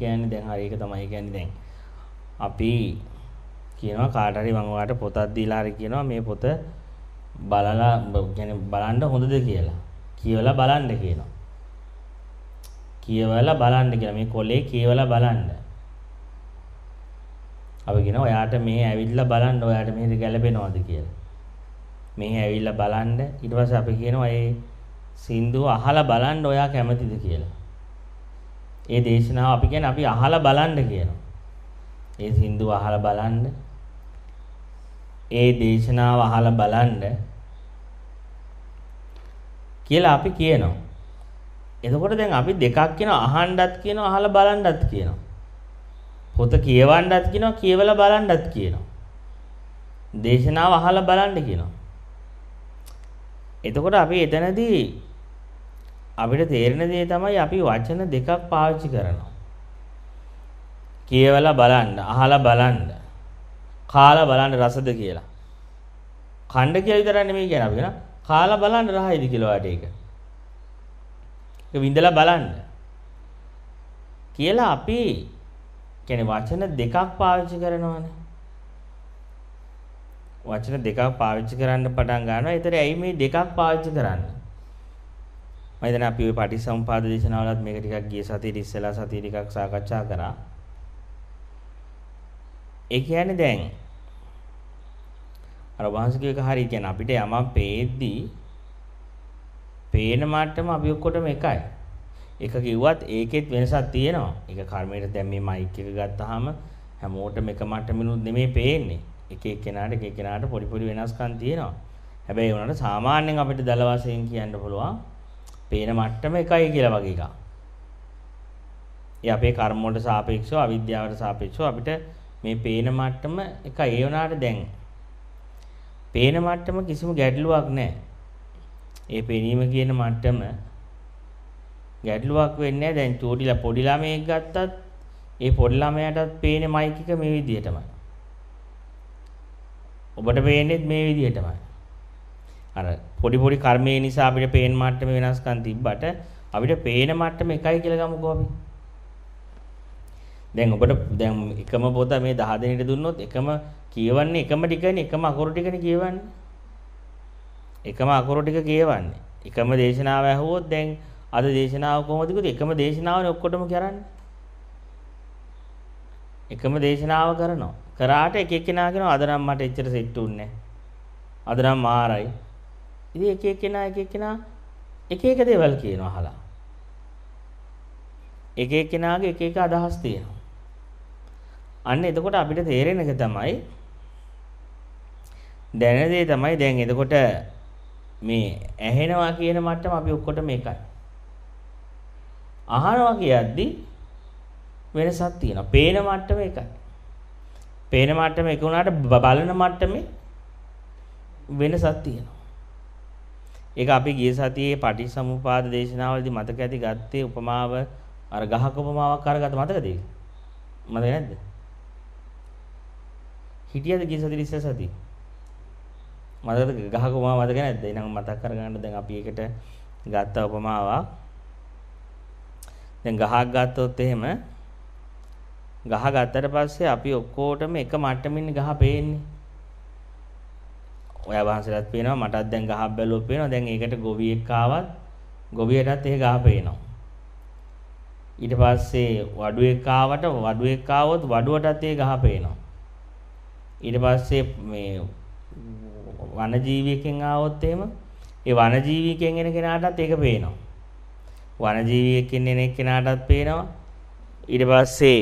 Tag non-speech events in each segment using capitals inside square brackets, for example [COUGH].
කියන්නේ දැන් හරි ඒක තමයි කියන්නේ දැන් අපි කියනවා කාට හරි මම ඔයාලට පොතක් දීලා හරි කියනවා මේ පොත බලලා කියන්නේ බලන්න හොඳද කියලා කියවලා බලන්න කියනවා කියවලා බලන්න කියලා මේ කොලේ කියවලා බලන්න අපි කියනවා ඔයාට මේ ඇවිල්ලා බලන්න ඔයාට මේක ගැළපෙනවද කියලා මේ ඇවිල්ලා බලන්න ඊට පස්සේ අපි කියනවා ඒ සින්දුව අහලා බලන්න ඔයා කැමතිද කියලා ඒ දේශනාව අපි කියන්නේ අපි අහලා බලන්න කියනවා. ඒ සින්දු අහලා බලන්න. ඒ දේශනාව අහලා බලන්න කියලා අපි කියනවා. එතකොට දැන් අපි දෙකක් කියනවා අහන්නත් කියනවා අහලා බලන්නත් කියනවා. පොත කියවන්නත් කියනවා කියවලා බලන්නත් කියනවා. දේශනාව අහලා බලන්න කියනවා. එතකොට අපි එතනදී අපිට තේරෙන දේ තමයි අපි වචන දෙකක් පාවිච්චි කරනවා. කියවලා බලන්න, අහලා බලන්න, කාලා බලන්න රසද කියලා. කණ්ඩ කියලා විතරක් නෙමෙයි කියන අපි කියන කාලා බලන්න රහයිද කියලා වාට ඒක. ඒක විඳලා බලන්න. කියලා අපි කියන්නේ වචන දෙකක් පාවිච්චි කරනවානේ. වචන දෙකක් පාවිච්චි කරන්න පටන් ගන්නවා. ඒතර ඇයි මේ දෙකක් පාවිච්චි කරන්නේ? මම හිතන්නේ අපි ওই පටිසම්පාද දේශනාවලත් මේක ටිකක් ගිය සතියේ ඉස්සෙල්ලා සතිය ටිකක් සාකච්ඡා කරා. ඒ කියන්නේ දැන් අර වහන්සේගේ එක හරිය කියන්නේ අපිට යමක් පේද්දී පේන මට්ටම අපි ඔක්කොටම එකයි. එක කිව්වත් ඒකෙත් වෙනසක් තියෙනවා. ඒක කර්මයට දැන් මේ මයික් එක ගත්තාම හැමෝටම එක මට්ටමිනුත් නෙමෙයි පේන්නේ. එක එක්කෙනාට එක එක්කෙනාට පොඩි පොඩි වෙනස්කම් තියෙනවා. හැබැයි උනට සාමාන්‍යයෙන් අපිට දල වශයෙන් කියන්න පුළුවන් පේන මට්ටම එකයි කියලා වගේ එකක්. ඒ අපේ කර්ම වලට සාපේක්ෂව අවිද්‍යාවට සාපේක්ෂව අපිට මේ පේන මට්ටම එක ඒ වුණාට දැන් පේන මට්ටම කිසිම ගැටලුවක් නැහැ. ඒ පෙනීම කියන මට්ටම ගැටලුවක් වෙන්නේ දැන් චූටිලා පොඩි ළමයෙක් ගත්තත් ඒ පොඩි ළමයාටත් පේන්නේ මයික් එක මේ විදිහටමයි. ඔබට පේන්නේත් මේ විදිහටමයි. අර පොඩි පොඩි කර්මය නිසා අපිට පේන මට්ටමේ වෙනස්කම් තිබ්බට අපිට පේන මට්ටම එකයි කියලා ගමුකෝ අපි. දැන් ඔබට දැන් එකම පොත මේ 10 දෙනෙට දුන්නොත් එකම කියවන්නේ එකම ටිකනේ එකම අකුරු ටිකනේ කියවන්නේ. එකම අකුරු ටික කියවන්නේ. එකම දේශනාව ඇහුවොත් දැන් අද දේශනාව කොහොමද කිව්වද? එකම දේශනාවනේ ඔක්කොටම කරන්නේ. එකම දේශනාව කරනවා. කරාට එක එක්කෙනා කියනවා අද නම් මට එච්චර සෙට් උන්නේ නැහැ. අද නම් මාරයි. ඉතින් එක එක්කෙනා එක එක්කෙනා එක එක දේවල් කියනවා අහලා. එක එක්කෙනාගේ එක එක අදහස් තියෙනවා. අන්න එතකොට අපිට තේරෙන එක තමයි දැන දේ තමයි දැන් එතකොට මේ ඇහෙනවා කියන මට්ටම අපි ඔක්කොටම එකයි. අහනවා කියද්දි වෙනසක් තියෙනවා. පේන මට්ටම එකයි. පේන මට්ටම එක වුණාට බලන මට්ටමේ වෙනසක් තියෙනවා. ඒක අපි ගිය සතියේ පටිච්චසමුපාද දේශනාවලදී මතක ඇති ගත්තේ උපමාව අර ගහක උපමාවක් අරගත්ත මතකද ඒක? මතක නැද්ද? හිටියද ගිය සතියේ ඉස්සර සතියේ? මතකද ගහක උපමාව මතක නැද්ද? එහෙනම් මතක් කරගන්න දැන් අපි ඒකට ගත්ත උපමාවක්. දැන් ගහක් ගත්තොත් එහෙම ගහ ගත්තට පස්සේ අපි ඔක්කොටම එක මට්ටමින් ගහ පේන්නේ. ඔය වහන්සේලාත් පේනවා මටත් දැන් ගහක් බැලුවොත් පේනවා දැන් ඒකට ගොවියෙක් ආවත් ගොවියටත් ඒ ගහ පේනවා ඊට පස්සේ වඩුවෙක් ආවට වඩුවෙක් ආවොත් වඩුවටත් ඒ ගහ පේනවා. ඊට පස්සේ මේ වනජීවියෙක්ෙන් ආවොත් එහෙම ඒ වනජීවියෙක්ෙන් එන කෙනාටත් ඒක පේනවා. වනජීවියෙක්ෙන් එන කෙනාටත් පේනවා. ඊට පස්සේ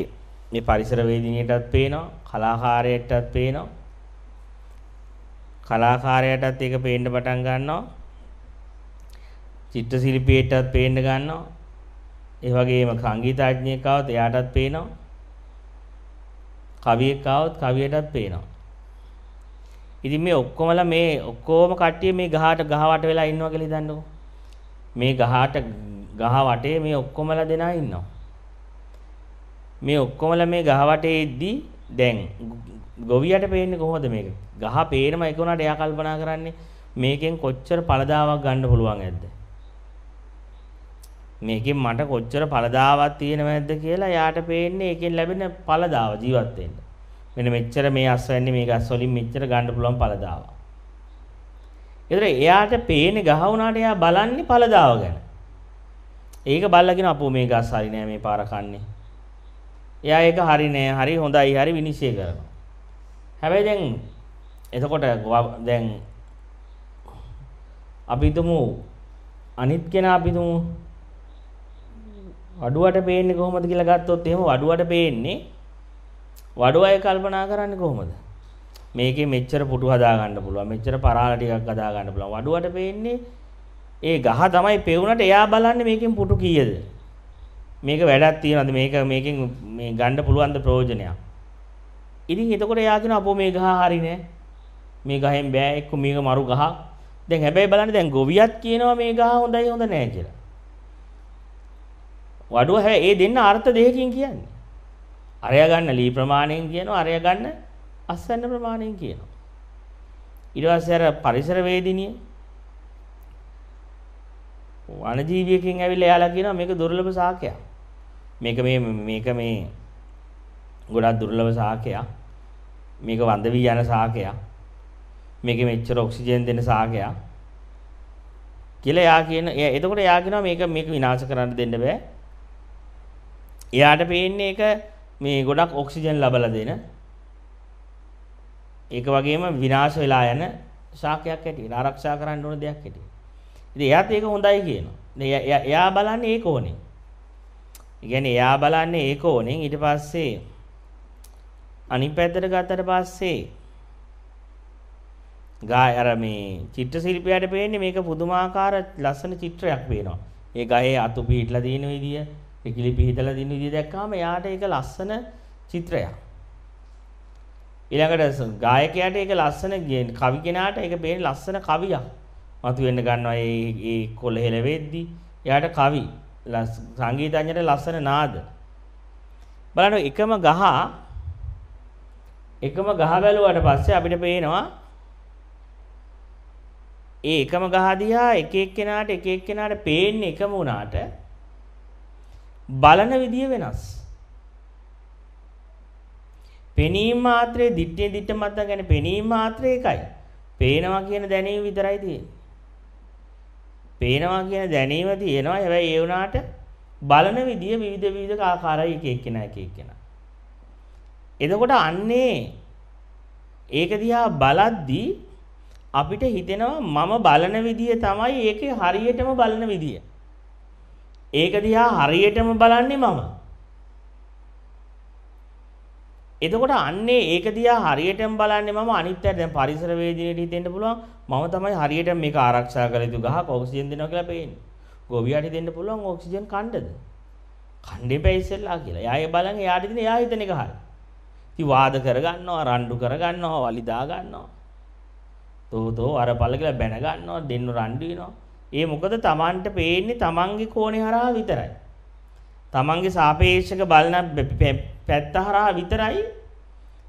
මේ පරිසර වේදිනියටත් පේනවා, කලාකාරයෙක්ටත් පේනවා. කලාකාරයටත් ඒක පේන්න පටන් ගන්නවා. චිත්‍ර ශිල්පියෙටත් පේන්න ගන්නවා. ඒ වගේම සංගීතඥයෙක් ආවත් එයාටත් පේනවා. කවියෙක් ආවත් කවියටත් පේනවා. ඉතින් මේ ඔක්කොමලා මේ ඔක්කොම කට්ටිය මේ ගහට ගහවට වෙලා ඉන්නවා කියලා හිතන්නකෝ. මේ ගහට ගහ වටේ මේ ඔක්කොමලා දෙනා ඉන්නවා. මේ ඔක්කොමලා මේ ගහ වටේ ඉද්දි දැන් ගොවියට පේන්නේ කොහොමද මේක? ගහ පේනම ඒක උනාට එයා කල්පනා කරන්නේ මේකෙන් කොච්චර පළදාවක් ගන්න පුළුවන් ඇද්ද? මේකෙන් මට කොච්චර පළදාවක් තියෙනව ඇද්ද කියලා එයාට පේන්නේ ඒකෙන් ලැබෙන පළදාව ජීවත් වෙන්න. මෙන්න මෙච්චර මේ අස් වෙන්නේ මේ ගස් වලින් මෙච්චර ගන්න පුළුවන් පළදාව. ඒතර එයාට පේන්නේ ගහ උනාට එයා බලන්නේ පළදාව ගැන. ඒක බල්ලා කියන අපෝ මේ ගස් හරි නෑ මේ පාර කන්නේ. එයා ඒක හරි නෑ හරි හොඳයි හරි විනිශ්චය කරනවා. හැබැයි දැන් එතකොට දැන් අපි හිතමු අනිත් කෙනා අපි හිතමු වඩුවට පේන්නේ කොහොමද කියලා ගත්තොත් එහෙම වඩුවට පේන්නේ වඩුව අය කල්පනා කරන්නේ කොහොමද? මේකේ මෙච්චර පුටු හදා ගන්න පුළුවන් මෙච්චර පරාල ටිකක් හදා ගන්න පුළුවන් වඩුවට පේන්නේ ඒ ගහ තමයි පෙවුනට එයා බලන්නේ මේකෙන් පුටු කීයද මේක වැඩක් තියනවද මේක මේකෙන් මේ ගන්න පුළුවන් ද ප්‍රයෝජනයක් ඉතින් එතකොට එයා කියනවා අපෝ මේ ගහ හරිනේ. මේ ගහෙන් බෑ එක්ක මේක මරු ගහක්. දැන් හැබැයි බලන්න දැන් ගොවියත් කියනවා මේ ගහ හොඳයි හොඳ නෑ කියලා. වඩුව හැබැයි ඒ දෙන්න අර්ථ දෙකකින් කියන්නේ. අරයා ගන්න ලී ප්‍රමාණයෙන් කියනවා අරයා ගන්න අස්වැන්න ප්‍රමාණයෙන් කියනවා. ඊට පස්සේ අර පරිසර වේදිනිය වනජීවියකින් ඇවිල්ලා එයාලා කියනවා මේක දුර්ලභ සාකයක්. මේක මේ මේක මේ ගොඩක් දුර්ලභ සාකයක්. මේක වඳ වී යන සාකයක්. මේකෙ මෙච්චර ඔක්සිජන් දෙන සාකයක්. කියලා එයා කියන එතකොට එයා කියනවා මේක මේක විනාශ කරන්න දෙන්න බෑ. එයාට පේන්නේ ඒක මේ ගොඩක් ඔක්සිජන් ලබලා දෙන ඒක වගේම විනාශ වෙලා යන ශාකයක් ඇටියට ආරක්ෂා කරන්න ඕන දෙයක් ඇටියට. ඉතින් එයාත් ඒක හොඳයි කියනවා. එයා බලන්නේ ඒක ඕනේ. ඒ කියන්නේ එයා බලන්නේ ඒක ඕනේ. ඊට පස්සේ අනිත් පැත්තට ගත්තට පස්සේ ගා අර මේ චිත්‍ර ශිල්පියාට පේන්නේ මේක පුදුමාකාර ලස්සන චිත්‍රයක් වෙනවා. ඒ ගහේ අතු පිටලා දින විදිය, පිකිලි පිහිදලා දින විදිය දැක්කාම එයාට ඒක ලස්සන චිත්‍රයක්. ඊළඟට ගායකයාට ඒක ලස්සන කවි කෙනාට ඒක පේන්නේ ලස්සන කවියක්. මතු වෙන්න ගන්නවා ඒ ඒ කොළහෙල වෙද්දි. එයාට කවි සංගීතඥයට ලස්සන නාද. බලන්න එකම ගහ එකම ගහ බැලුවට පස්සේ අපිට පේනවා ඒ එකම ගහ දිහා එක එක්කෙනාට එක එක්කෙනාට පේන්නේ එකම වුණාට බලන විදිය වෙනස්. පෙනීම මාත්‍රේ දිත්තේ දිත්ත මත ගැන පෙනීම මාත්‍රේ එකයි. පේනවා කියන දැනීම විතරයි තියෙන්නේ. පේනවා කියන දැනීම තියෙනවා. හැබැයි ඒ වුණාට බලන විදිය විවිධ විවිධ ආකාරයි එක එක්කෙනා එක එක්කෙනා. එතකොට අන්නේ ඒක දිහා බලද්දී අපිට හිතෙනවා මම බලන විදිය තමයි ඒකේ හරියටම බලන විදිය. ඒක දිහා හරියටම බලන්නේ මම. එතකොට අන්නේ ඒක දිහා හරියටම බලන්නේ මම අනිත් අය දැන් පරිසර වේදිනේට හිතෙන්න පුළුවන් මම තමයි හරියටම මේක ආරක්ෂා කළ යුතු ගහක් ඔක්සිජන් දෙනවා කියලා පේන්නේ. ගොවියට දෙන්න පුළුවන් ඔක්සිජන් කණ්ඩද? කණ්ඩේ බෑ ඉස්සෙල්ලා කියලා. එයා ඒ බලන් එයාට දෙන එයා හිතන එක හරියි. ඉතින් වාද කරගන්නවා, රණ්ඩු කරගන්නවා, වලිදා ගන්නවා. තෝතෝ අරපල කියලා බැන ගන්නවා, දෙන්න රණ්ඩු වෙනවා. ඒ මොකද Tamanට පේන්නේ Tamanගේ කෝණේ හරහා විතරයි. Tamanගේ සාපේක්ෂක බලන පැත්ත හරහා විතරයි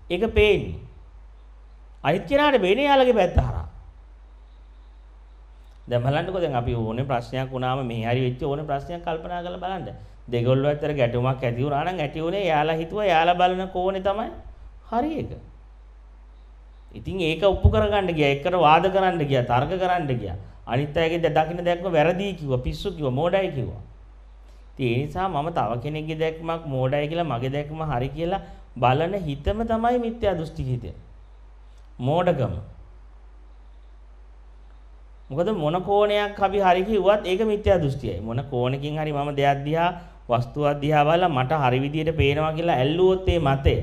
ඒක පේන්නේ. අනිත් කෙනාට වෙන්නේ යාළගේ පැත්ත හරහා. දැන් බලන්නකෝ දැන් අපි ඕනේ ප්‍රශ්නයක් වුණාම මේ හරි වෙච්ච ඕනේ ප්‍රශ්නයක් කල්පනා කරලා බලන්න. දෙගොල්ලෝ අතර ගැටුමක් ඇති වුණා නම් ඇති උනේ යාලා හිතුවා යාලා බලන කෝණේ තමයි හරි එක. ඉතින් ඒක ඔප්පු කරගන්න ගියා. එක්කට වාද කරන්න ගියා. තර්ක කරන්න ගියා. අනිත් අයගේ දකින්න දැක්ම වැරදි කිව්වා. පිස්සු කිව්වා. මෝඩයි කිව්වා. ඉතින් ඒ නිසා මම තව කෙනෙක්ගේ දැක්මක් මෝඩයි කියලා මගේ දැක්ම හරි කියලා බලන හිතම තමයි මිත්‍යා දෘෂ්ටි හිතය. මෝඩකම. මොකද මොන කෝණයක් අපි හරි කිව්වත් ඒක මිත්‍යා දෘෂ්ටියයි. මොන කෝණකින් හරි මම දෙයක් දිහා වස්තුවක් දිහා බලලා මට හරි විදියට පේනවා කියලා ඇල්ලුවොත් ඒ මතේ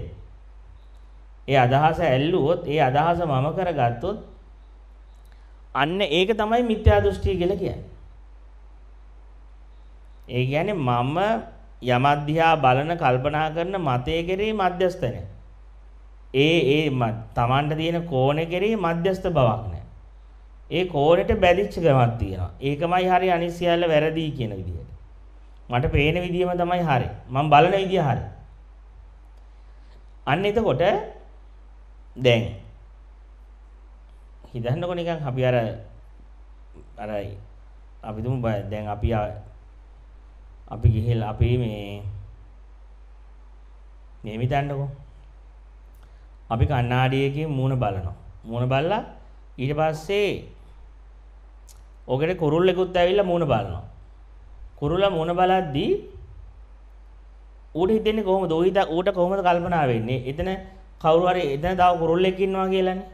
ඒ අදහස ඇල්ලුවොත් ඒ අදහස මම කරගත්තොත් අන්න ඒක තමයි මිත්‍යා දෘෂ්ටිය කියලා කියන්නේ. ඒ කියන්නේ මම යමධ්‍යා බලන කල්පනා කරන මතය කෙරෙහි මධ්‍යස්තනය. ඒ ඒ තමන්ට තියෙන කෝණේ කෙරෙහි මධ්‍යස්ත බවක් නැහැ. ඒ කෝණයට බැලිච්ච ගමක් තියෙනවා. ඒකමයි හරි අනිත් සියල්ල වැරදි කියන විදිහට. මට පේන විදිහම තමයි හරි. මම බලන විදිහ හරි. අන්න එතකොට දැන් හිතන්නකො නිකන් අපි අර අර අපි තුමු දැන් අපි අපි ගිහිල්ලා අපි මේ මේ හිතන්නකො අපි කණ්ණාඩියකින් මූණ බලනවා මූණ බලලා ඊට පස්සේ ඔකට කුරුල්ලෙකුත් ඇවිල්ලා මූණ බලනවා කුරුල්ලා මූණ බලද්දී ඌට හිතෙන්නේ කොහොමද ඌට ඌට කොහොමද කල්පනා වෙන්නේ එතන කවුරු හරි එතන තව කුරුල්ලෙක් ඉන්නවා කියලානේ.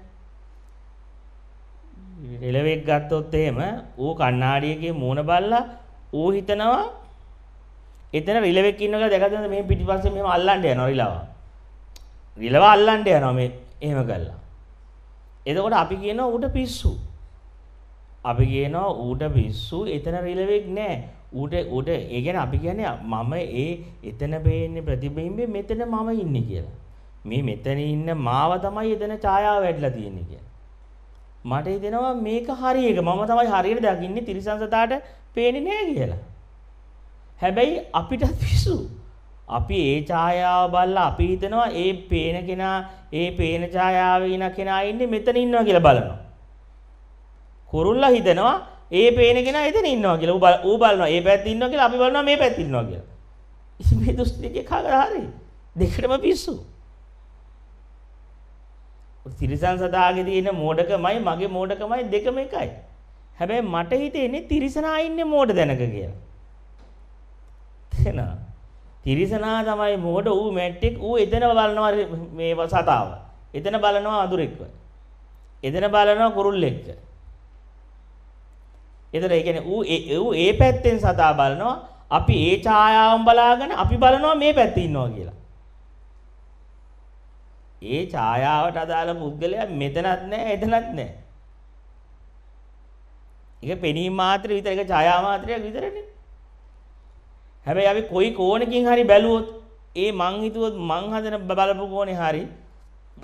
එළවෙක් ගත්තොත් එහෙම ඌ කණ්ණාඩියකේ මූණ බල්ලා ඌ හිතනවා එතන රිලෙවෙක් ඉන්නවා කියලා දැකලා මේ පිටිපස්සේ මෙහෙම අල්ලන්න යනවා රිලව. රිලව අල්ලන්න යනවා මේ එහෙම කළා. එතකොට අපි කියනවා ඌට පිස්සු. අපි කියනවා ඌට පිස්සු එතන රිලෙවෙක් නෑ ඌට ඌට ඒ කියන්නේ අපි කියන්නේ මම ඒ එතන පේන්නේ ප්‍රතිබිම්බේ මෙතන මම ඉන්නේ කියලා මේ මෙතන ඉන්න මාව තමයි එදෙන ඡායාව වැඩිලා තියෙන්නේ කියලා. මට හිතෙනවා මේක හරියක මම තමයි හරියට දකින්නේ තිරිසන්සතාට පේන්නේ නැහැ කියලා. හැබැයි අපිට පිසු. අපි ඒ ඡායාව බලලා අපි හිතනවා ඒ පේන කෙනා ඒ පේන ඡායාවේ ඉන කෙනා ඉන්නේ මෙතන ඉන්නවා කියලා බලනවා. කුරුල්ලා හිතනවා ඒ පේන කෙනා එතන ඉන්නවා කියලා. ඌ බලනවා ඒ පැත්තේ ඉන්නවා කියලා අපි බලනවා මේ පැත්තේ ඉන්නවා කියලා. ඉතින් මේ දුස්තිකේ කාගලා හරි. දෙකටම පිස්සු. තිරිසන් සතාගේ තියෙන මෝඩකමයි මගේ මෝඩකමයි දෙකම එකයි. හැබැයි මට හිතෙන්නේ තිරිසනා ඉන්නේ මෝඩ දැනක කියලා. තේනවා. තිරිසනා තමයි මෝඩ ඌ මැට්ටික් ඌ එතන බලනවා මේ සතාව. එතන බලනවා අඳුරෙක්ව. එතන බලනවා කුරුල්ලෙක්ව. එතන ඒ කියන්නේ ඌ ඒ ඌ ඒ පැත්තෙන් සතා බලනවා අපි ඒ ඡායාවන් බලාගෙන අපි බලනවා මේ පැත්තේ ඉන්නවා කියලා. ඒ ඡායාවට අදාළ පුද්ගලයා මෙතනත් නැහැ එතනත් නැහැ. ඒක පෙනීම මාත්‍ර විතර ඒක ඡායා මාත්‍රයක් විතරනේ. හැබැයි අපි කොයි කෝණකින් හරි බැලුවොත් ඒ මං හිතුවොත් මං හදන බලපු කෝණේ හරි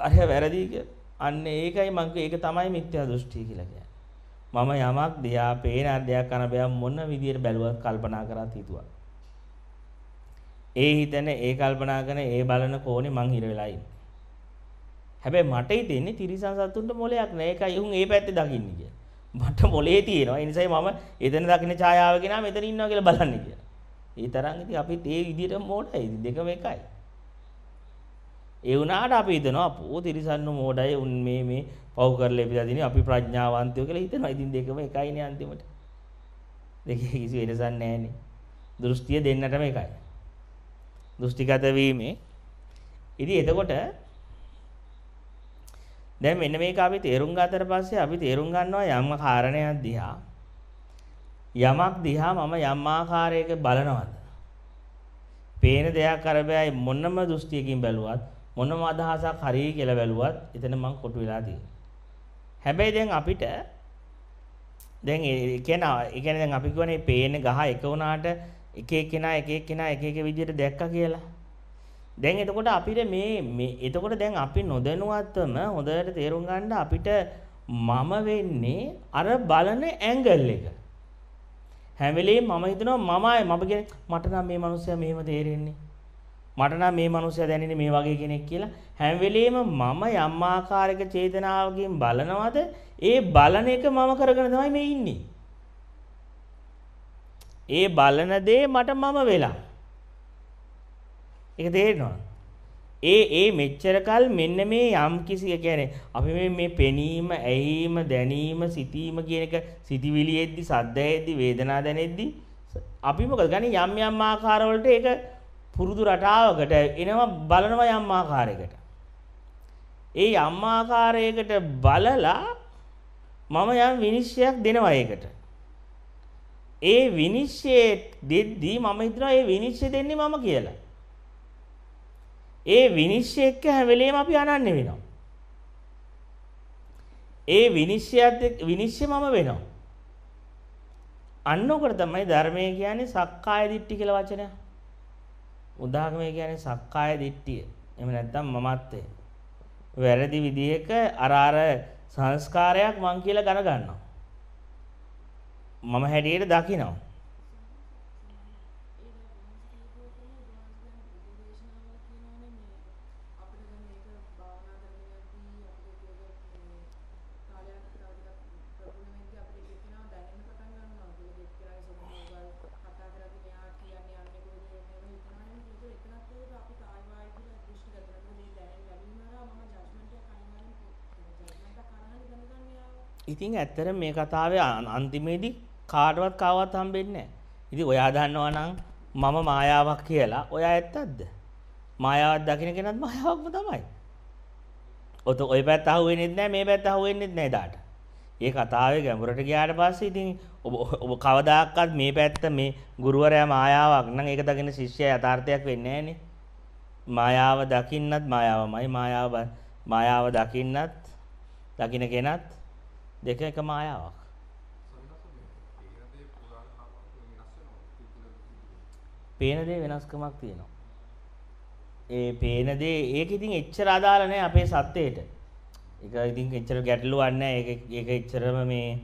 අර වැරදි අන්න ඒකයි මං ඒක තමයි මිත්‍යා දෘෂ්ටි කියලා කියන්නේ. මම යමක් දිහා පේන අධ්‍යයක් කරන බෑ මොන විදියට බැලුවත් කල්පනා කරා හිතුවා. ඒ හිතන ඒ කල්පනා කරන ඒ බලන කෝණේ මං හිර වෙලා ඉන්නේ. හැබැයි මට හිතෙන්නේ තිරිසන් සතුන්ට මොලයක් නෑ. ඒකයි උන් ඒ පැත්තේ දකින්නේ කියලා. මට මොලේ තියෙනවා. ඒ නිසායි මම එතන දකින්න ඡායාව ගෙනා මෙතන ඉන්නවා කියලා බලන්නේ කියලා. ඒ තරම් ඉතින් අපිත් ඒ විදිහට මොඩයි. දෙකම එකයි. ඒ වුණාට අපි හිතනවා අපෝ තිරිසන්නු මොඩයි උන් මේ මේ පව් කරලා ඉපදලා දිනේ අපි ප්‍රඥාවන්තයෝ කියලා හිතනවා. ඉතින් දෙකම එකයිනේ අන්තිමට. දෙකේ කිසි වෙනසක් නැහැනේ. දෘෂ්ටිය දෙන්නටම එකයි. දෘෂ්ටිගත වීමේ ඉතින් එතකොට දැන් මෙන්න මේක අපි තේරුම් ගත්තට පස්සේ අපි තේරුම් ගන්නවා යම් කාරණයක් දිහා යමක් දිහා මම යම් ආකාරයක බලනවද? පේන දෙයක් අරබැයි මොනම දෘෂ්ටියකින් බැලුවත් මොනම අදහසක් හරි කියලා බැලුවත් එතන මං කොටු වෙලා තියෙනවා. හැබැයි දැන් අපිට දැන් ඒ කියන්නේ ඒ කියන්නේ දැන් අපි කියන්නේ පේන ගහ එක වුණාට එක එක්කෙනා එක එක්කෙනා එක එක විදිහට දැක්කා කියලා. දැන් එතකොට අපිට මේ එතකොට දැන් අපි නොදැනුවත්වම හොඳට තේරුම් ගන්න අපිට මම වෙන්නේ අර බලන ඇංගල් එක. හැම වෙලේම මම හිතනවා මමයි මම කියන්නේ මට නම් මේ මිනිස්සයා මෙහෙම තේරෙන්නේ. මට නම් මේ මිනිස්සයා දැනෙන්නේ මේ වගේ කෙනෙක් කියලා හැම වෙලේම මම යම් ආකාරයක චේතනාවකින් බලනවද ඒ බලන එක මම කරගෙන තමයි මේ ඉන්නේ. ඒ බලන දේ මට මම වෙලා ඒක තේරෙනවා. ඒ ඒ මෙච්චර කල් මෙන්න මේ යම් කිසි කියන්නේ අපි මේ මේ පෙනීම, ඇහිීම, දැනීම, සිතීම කියන එක සිතවිලියෙද්දි, සද්දයෙද්දි, වේදනා දැනෙද්දි අපි මොකද ගන්නේ යම් යම් ආකාරවලට ඒක පුරුදු රටාවකට එනවා බලනවා යම් ආකාරයකට. ඒ යම් ආකාරයකට බලලා මම යම් විනිශ්චයක් දෙනවා ඒකට. ඒ විනිශ්චයේ දෙද්දී මම හිතනවා ඒ විනිශ්චය දෙන්නේ මම කියලා. ඒ විනිශ්චය එක්ක හැම වෙලේම අපි අනන්‍ය වෙනවා. ඒ විනිශ්චයත් විනිශ්චය මම වෙනවා. අන්න ඔකට තමයි ධර්මය කියන්නේ සක්කාය දිට්ඨි කියලා වචනය. උදාහරණය කියන්නේ සක්කාය දිට්ඨිය. එහෙම නැත්නම් මමත්වය. වැරදි විදිහක අර අර සංස්කාරයක් මං කියලා ගණන් ගන්නවා. මම හැටියට දකිනවා. ඉතින් ඇත්තර මේ කතාවේ අන්තිමේදී කාටවත් කාවත් හම්බෙන්නේ ඉති ඔයා දන්නවා නම් මම මායාවක් කියලා ඔයා ඇත්තත්ද මායාවක් දකින කෙනත් මයාවක්ම තමයි ඔත ඔය පැත් අහුවෙන්නෙත් නෑ මේ පැත් අහුවෙන්නෙත් නෑ දාට ඒ කතාවේ ගැඹුරට ගියාට පස්සේ ඉතින් ඔබ කවදාකවත් මේ පැත්ත මේ ගුරුවරයා මායාවක් නම් ඒක දකින ශිෂ්‍යයා යථාර්ථයක් වෙන්නේ නෑනේ මායාව දකින්නත් මායාවමයි මායාව මායාව දකින්නත් දකින්න කෙනත් දෙක එක මායාවක්. පේන දේ වෙනස්කමක් තියෙනවා. ඒ පේන දේ ඒක ඉතින් එච්චර අදාළ නැහැ අපේ සත්‍යයට. ඒක ඉතින් එච්චර ගැටලුවක් නැහැ. ඒක ඒක එච්චරම මේ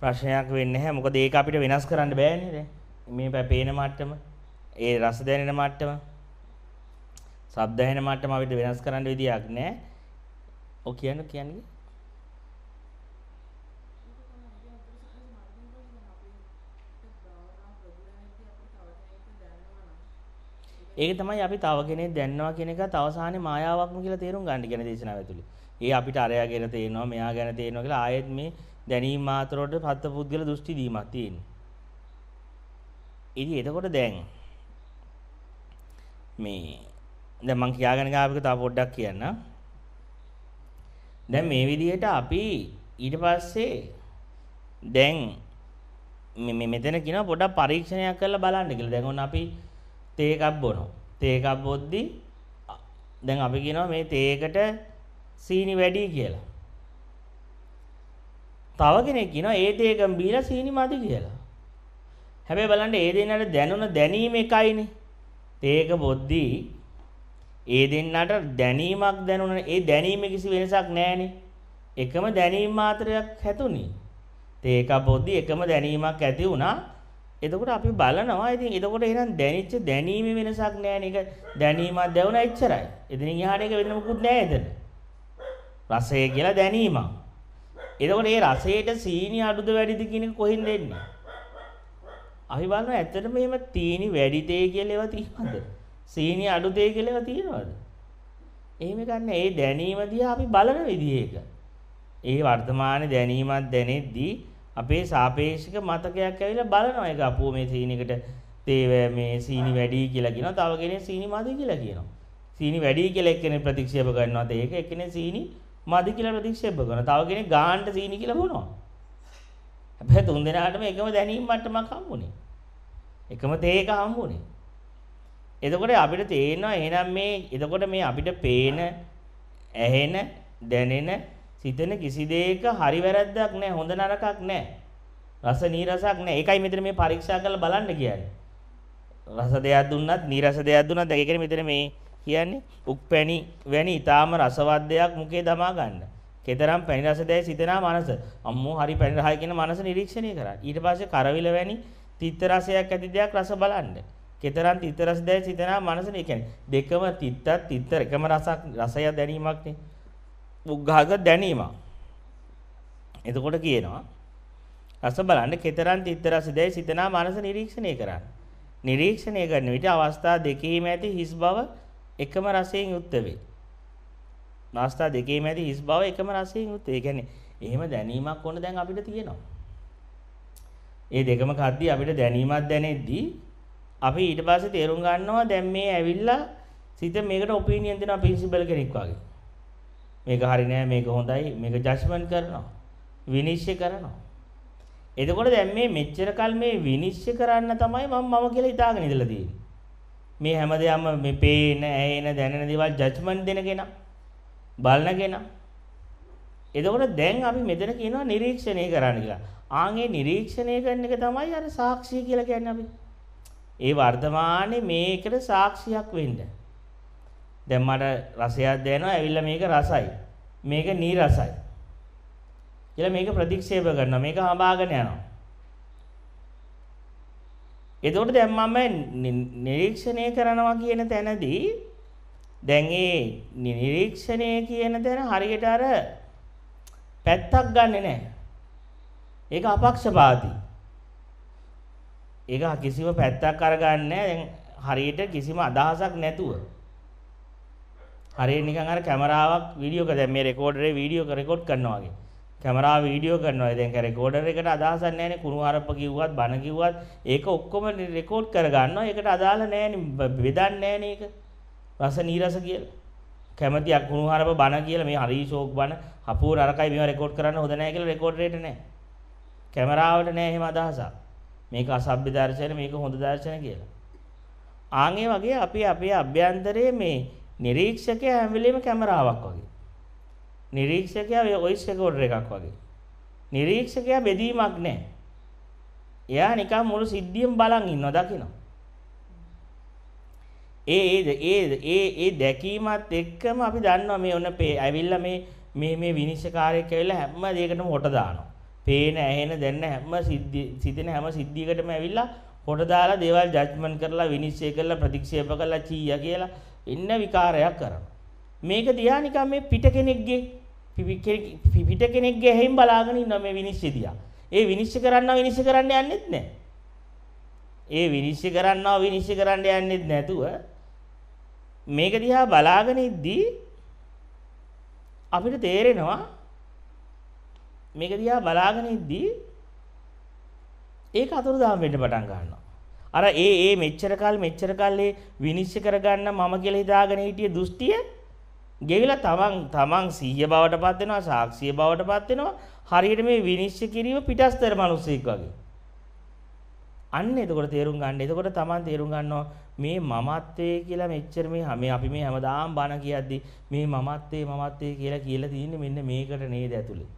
ප්‍රශ්නයක් වෙන්නේ නැහැ. මොකද ඒක අපිට වෙනස් කරන්න බෑනේ දැන්. මේ පේන මට්ටම, ඒ රස දැනෙන මට්ටම, ශබ්ද ඇහෙන මට්ටම අපිට වෙනස් කරන්න විදියක් නැහැ. ඔය කියන්නේ කියන්නේ ඒක තමයි අපි තව කෙනෙක් දැන්නවා කියන එකත් අවසානයේ මායාවක්ම කියලා තේරුම් ගන්න කියන දේශනාව ඇතුළේ. ඒ අපිට අරයා ගැන තේරෙනවා, මෙයා ගැන තේරෙනවා කියලා ආයෙත් මේ දැනීම් මාත්‍රවලට පත්ත පුද්ගල දෘෂ්ටි දීමක් තියෙනවා. ඉතින් එතකොට දැන් මේ දැන් මම කියාගෙන ගාපික තව පොඩ්ඩක් කියන්න. දැන් මේ විදිහට අපි ඊට පස්සේ දැන් මේ මෙතන කියන පොඩක් පරීක්ෂණයක් කරලා බලන්න කියලා. දැන් ඔන්න අපි තේකක් බොනවා. තේකක් බොද්දි දැන් අපි කියනවා මේ තේකට සීනි වැඩි කියලා. තව කෙනෙක් කියනවා ඒ තේකම් බීලා සීනි මදි කියලා. හැබැයි බලන්න ඒ දෙන්නට දැනුණ දැනීම එකයිනේ. තේක බොද්දි ඒ දෙන්නට දැනීමක් දැනුණ ඒ දැනීම කිසි වෙනසක් නැහැනේ. එකම දැනීම මාත්‍රයක් හැතුනේ. තේක බොද්දි එකම දැනීමක් ඇති වුණා. එතකොට අපි බලනවා ඉතින් එතකොට එහෙනම් දැනිච්ච දැනීම වෙනසක් නෑනේ ඒක දැනීමක් දැවුණා එච්චරයි. එතනින් එහාට ඒක වෙන මොකුත් නෑ එතන. රසය කියලා දැනීමක්. එතකොට ඒ රසයට සීනි අඩුද වැඩිද කියන එක කොහෙන්ද එන්නේ? අපි බලනවා ඇත්තටම මේව තීනි වැඩි දෙය කියලා ඒවා තියෙනවද? සීනි අඩු දෙය කියලා ඒවා තියෙනවද? එහෙම ගන්න ඒ දැනීම දිහා අපි බලන විදිහ ඒක. ඒ වර්තමාන දැනීමක් දැනෙද්දී අපේ සාපේෂික මතකයක් ඇවිල බලනවා එක අපෝ මේ සීනිකට තේව මේ සීනි වැඩි කියලා කියනවා තව කෙනෙක් සීනි මදි කියලා කියනවා සීනි වැඩි කියලා එක්කෙනෙක් ප්‍රතික්ෂේප කරනවා ඒක එක්කෙනෙක් සීනි මදි කියලා ප්‍රතික්ෂේප කරනවා තව කෙනෙක් ගාන්ට සීනි කියලා බොනවා හැබැයි තුන් දෙනාටම එකම දැනීම් මට්ටමක් හම්බුනේ එකම තේ එක හම්බුනේ එතකොට අපිට තේරෙනවා එහෙනම් මේ එතකොට මේ අපිට පේන ඇහෙන දැනෙන සිතෙන කිසි දෙයක හරි වැරද්දක් නැහැ හොඳ නරකක් නැහැ රස නීරසක් නැහැ ඒකයි මෙතන මේ පරීක්ෂා කරලා බලන්න කියන්නේ රස දෙයක් දුන්නත් නීරස දෙයක් දුන්නත් ඒක මෙතන මේ කියන්නේ උක්පැණි වැනි ඊටාම රසවත් දෙයක් මුකේ දමා ගන්න කතරම් පැණි රස දෙය සිතනා මනස අම්මෝ හරි පැණි රහයි කියන මනස නිරීක්ෂණය කරා ඊට පස්සේ කරවිල වැනි තිත්ත රසයක් ඇති දෙයක් රස බලන්න කතරම් තිත්ත රස දෙය සිතනා මනස නේ කියන්නේ දෙකම තිත්තත් තිත්ත එකම රසක් රසය දැනීමක්නේ උග්ඝාත දැනීමක්. එතකොට කියනවා රස බලන්න කතරන් තිත්ත රස දැයි සිතනා මනස නිරීක්ෂණය කරන්න. නිරීක්ෂණය කරන විට අවස්ථා දෙකෙහිම ඇති හිස් බව එකම රසයෙන් යුක්ත වේ. අවස්ථා දෙකෙහිම ඇති හිස් බව එකම රසයෙන් යුක්ත. ඒ කියන්නේ එහෙම දැනීමක් ඕන දැන් අපිට තියෙනවා. ඒ දෙකම කද්දී අපිට දැනීමක් දැනෙද්දී අපි ඊට පස්සේ තේරුම් ගන්නවා දැන් මේ ඇවිල්ලා සිත මේකට ඔපිනියන් දෙනවා ප්‍රින්සිපල් කෙනෙක් වගේ. මේක හරි නෑ මේක හොඳයි මේක ජජ්මන්ට් කරනවා. විනිශ්චය කරනවා. එතකොට දැන් මේ මෙච්චර කල් මේ විනිශ්චය කරන්න තමයි මම මම කියලා හිතාගෙන ඉඳලා තියෙන්නේ. මේ හැමදේම මේ පේන, ඇයෙන, දැනෙන දේවල් ජජ්මන්ට් දෙන කෙනා. බලන කෙනා. එතකොට දැන් අපි මෙතන කියනවා නිරීක්ෂණය කරන්න කියලා. ආන්ගේ නිරීක්ෂණය කරන එක තමයි අර සාක්ෂිය කියලා කියන්නේ අපි. ඒ වර්තමානයේ මේකට සාක්ෂියක් වෙන්න. දැන් මට රසයක් දැනෙනවා ඇවිල්ලා මේක රසයි. මේක නීරසයි. කියලා මේක ප්‍රතික්ෂේප කරනවා. මේක හඹාගෙන යනවා. එතකොට දැන් මම නිරීක්ෂණය කරනවා කියන තැනදී දැන් ඒ නිරීක්ෂණය කියන තැන හරියට අර පැත්තක් ගන්නෙ නෑ. ඒක අපක්ෂපාතී. ඒක කිසිම පැත්තක් අරගන්නේ නෑ. දැන් හරියට කිසිම අදහසක් නැතුව. හරිය නිකන් අර කැමරාවක් වීඩියෝ එක දැන් මේ රෙකෝඩරේ වීඩියෝ එක රෙකෝඩ් කරනවා වගේ. කැමරාව වීඩියෝ කරනවා. දැන් රෙකෝඩර් එකට අදහසක් නැහැනේ කුණු හරප්ප කිව්වත් බන කිව්වත් ඒක ඔක්කොම රෙකෝඩ් කරගන්නවා. ඒකට අදාළ නැහැනේ බෙදන්නේ නැහැනේ ඒක. රස නීරස කියලා. කැමැති අකුණු හරප්ප බන කියලා මේ හරි ෂෝක් බන අපූර් අරකයි මේවා රෙකෝඩ් කරන්න හොඳ නැහැ කියලා රෙකෝඩරේට නැහැ. කැමරාවට නැහැ එහෙම අදහසක්. මේක අසභ්‍ය දර්ශන මේක හොඳ දර්ශන කියලා. ආන්ගේ වගේ අපි අපේ අභ්‍යන්තරයේ මේ නිරීක්ෂකයා හැම වෙලේම කැමරාවක් වගේ. නිරීක්ෂකයා වොයිස් රෙකෝඩර් එකක් වගේ. නිරීක්ෂකයා බෙදීමක් නැහැ. එයා නිකන් මුළු සිද්ධියම බලන් ඉන්නවා දකිනවා. ඒ ඒ ඒ ඒ ඒ දැකීමත් එක්කම අපි දන්නවා මේ ඔන්න ඇවිල්ලා මේ මේ මේ විනිශ්චයකාරයෙක් ඇවිල්ලා හැම දෙයකටම හොට දානවා. පේන ඇහෙන දැනන හැම සිද්ධි සිදෙන හැම සිද්ධියකටම ඇවිල්ලා හොට දාලා දේවල් ජජ්මන්ට් කරලා විනිශ්චය කරලා ප්‍රතික්ෂේප කරලා චීයා කියලා එන්න විකාරයක් කරනවා. මේක දිහා නිකන් මේ පිට කෙනෙක්ගේ පිට කෙනෙක්ගේ ඇහෙන් බලාගෙන ඉන්න මේ විනිශ්චය දිහා. ඒ විනිශ්චය කරන්නව විනිශ්චය කරන්න යන්නෙත් නැහැ. ඒ විනිශ්චය කරන්නව විනිශ්චය කරන්න යන්නෙත් නැතුව මේක දිහා බලාගෙන ඉද්දී අපිට තේරෙනවා මේක දිහා බලාගෙන ඉද්දී ඒක අතුරුදහන් වෙන්න පටන් ගන්නවා. අර ඒ ඒ මෙච්චර කල් මෙච්චර කල්ේ විනිශ්චය කරගන්න මම කියලා හිතාගෙන හිටිය දෘෂ්ටිය ගෙවිලා තමන් තමන් සීය බවට පත් වෙනවා සාක්ෂිය බවට පත් වෙනවා හරියට මේ විනිශ්චය කිරීම පිටස්තර මිනිස්සෙක් වගේ. අන්න එතකොට තේරුම් ගන්න. එතකොට තමන් තේරුම් ගන්නවා මේ මමත්වයේ කියලා මෙච්චර මේ මේ අපි මේ හැමදාම බණ කියද්දි මේ මමත්වයේ මමත්වයේ කියලා කියලා තියෙන්නේ මෙන්න මේකට නේද ඇතුලේ.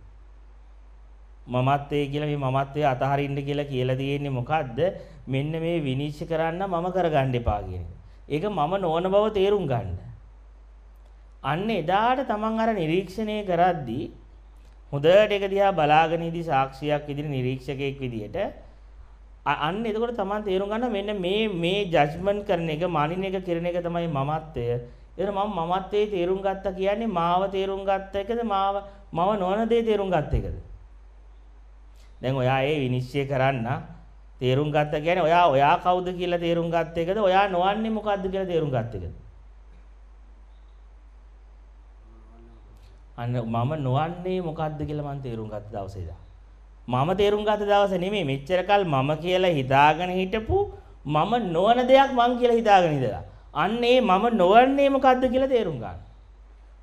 මමත්වයේ කියලා මේ මමත්වයේ අතහරින්න කියලා කියලා තියෙන්නේ මොකද්ද? මෙන්න මේ විනිශ්චය කරන්න මම කරගන්න එපා කියන එක. ඒක මම නොවන බව තේරුම් ගන්න. අන්න එදාට තමන් අර නිරීක්ෂණය කරද්දී හොඳට ඒක දිහා බලාගෙන ඉදි සාක්ෂියක් ඉදිරි නිරීක්ෂකයෙක් විදියට අන්න එතකොට තමන් තේරුම් ගන්න මෙන්න මේ මේ ජජ්මන්ට් කරන එක මානින එක කරන එක තමයි මමත්වය. ඒතර මම මමත්වයේ තේරුම් ගත්තා කියන්නේ මාව තේරුම් ගත්ත එකද මාව මම නොවන දේ තේරුම් ගත්ත එකද? දැන් ඔයා ඒ විනිශ්චය කරන්න තේරුම් ගත්ත කියන්නේ ඔයා ඔයා කවුද කියලා තේරුම් ගත්ත එකද ඔයා නොවන්නේ මොකද්ද කියලා තේරුම් ගත්ත එකද අන්න මම නොවන්නේ මොකද්ද කියලා මම තේරුම් ගත්ත දවසේ ඉඳලා මම තේරුම් ගත්ත දවසේ නෙමෙයි මෙච්චරකල් මම කියලා හිතාගෙන හිටපු මම නොවන දෙයක් මං කියලා හිතාගෙන ඉඳලා අන්න ඒ මම නොවන්නේ මොකද්ද කියලා තේරුම් ගන්න.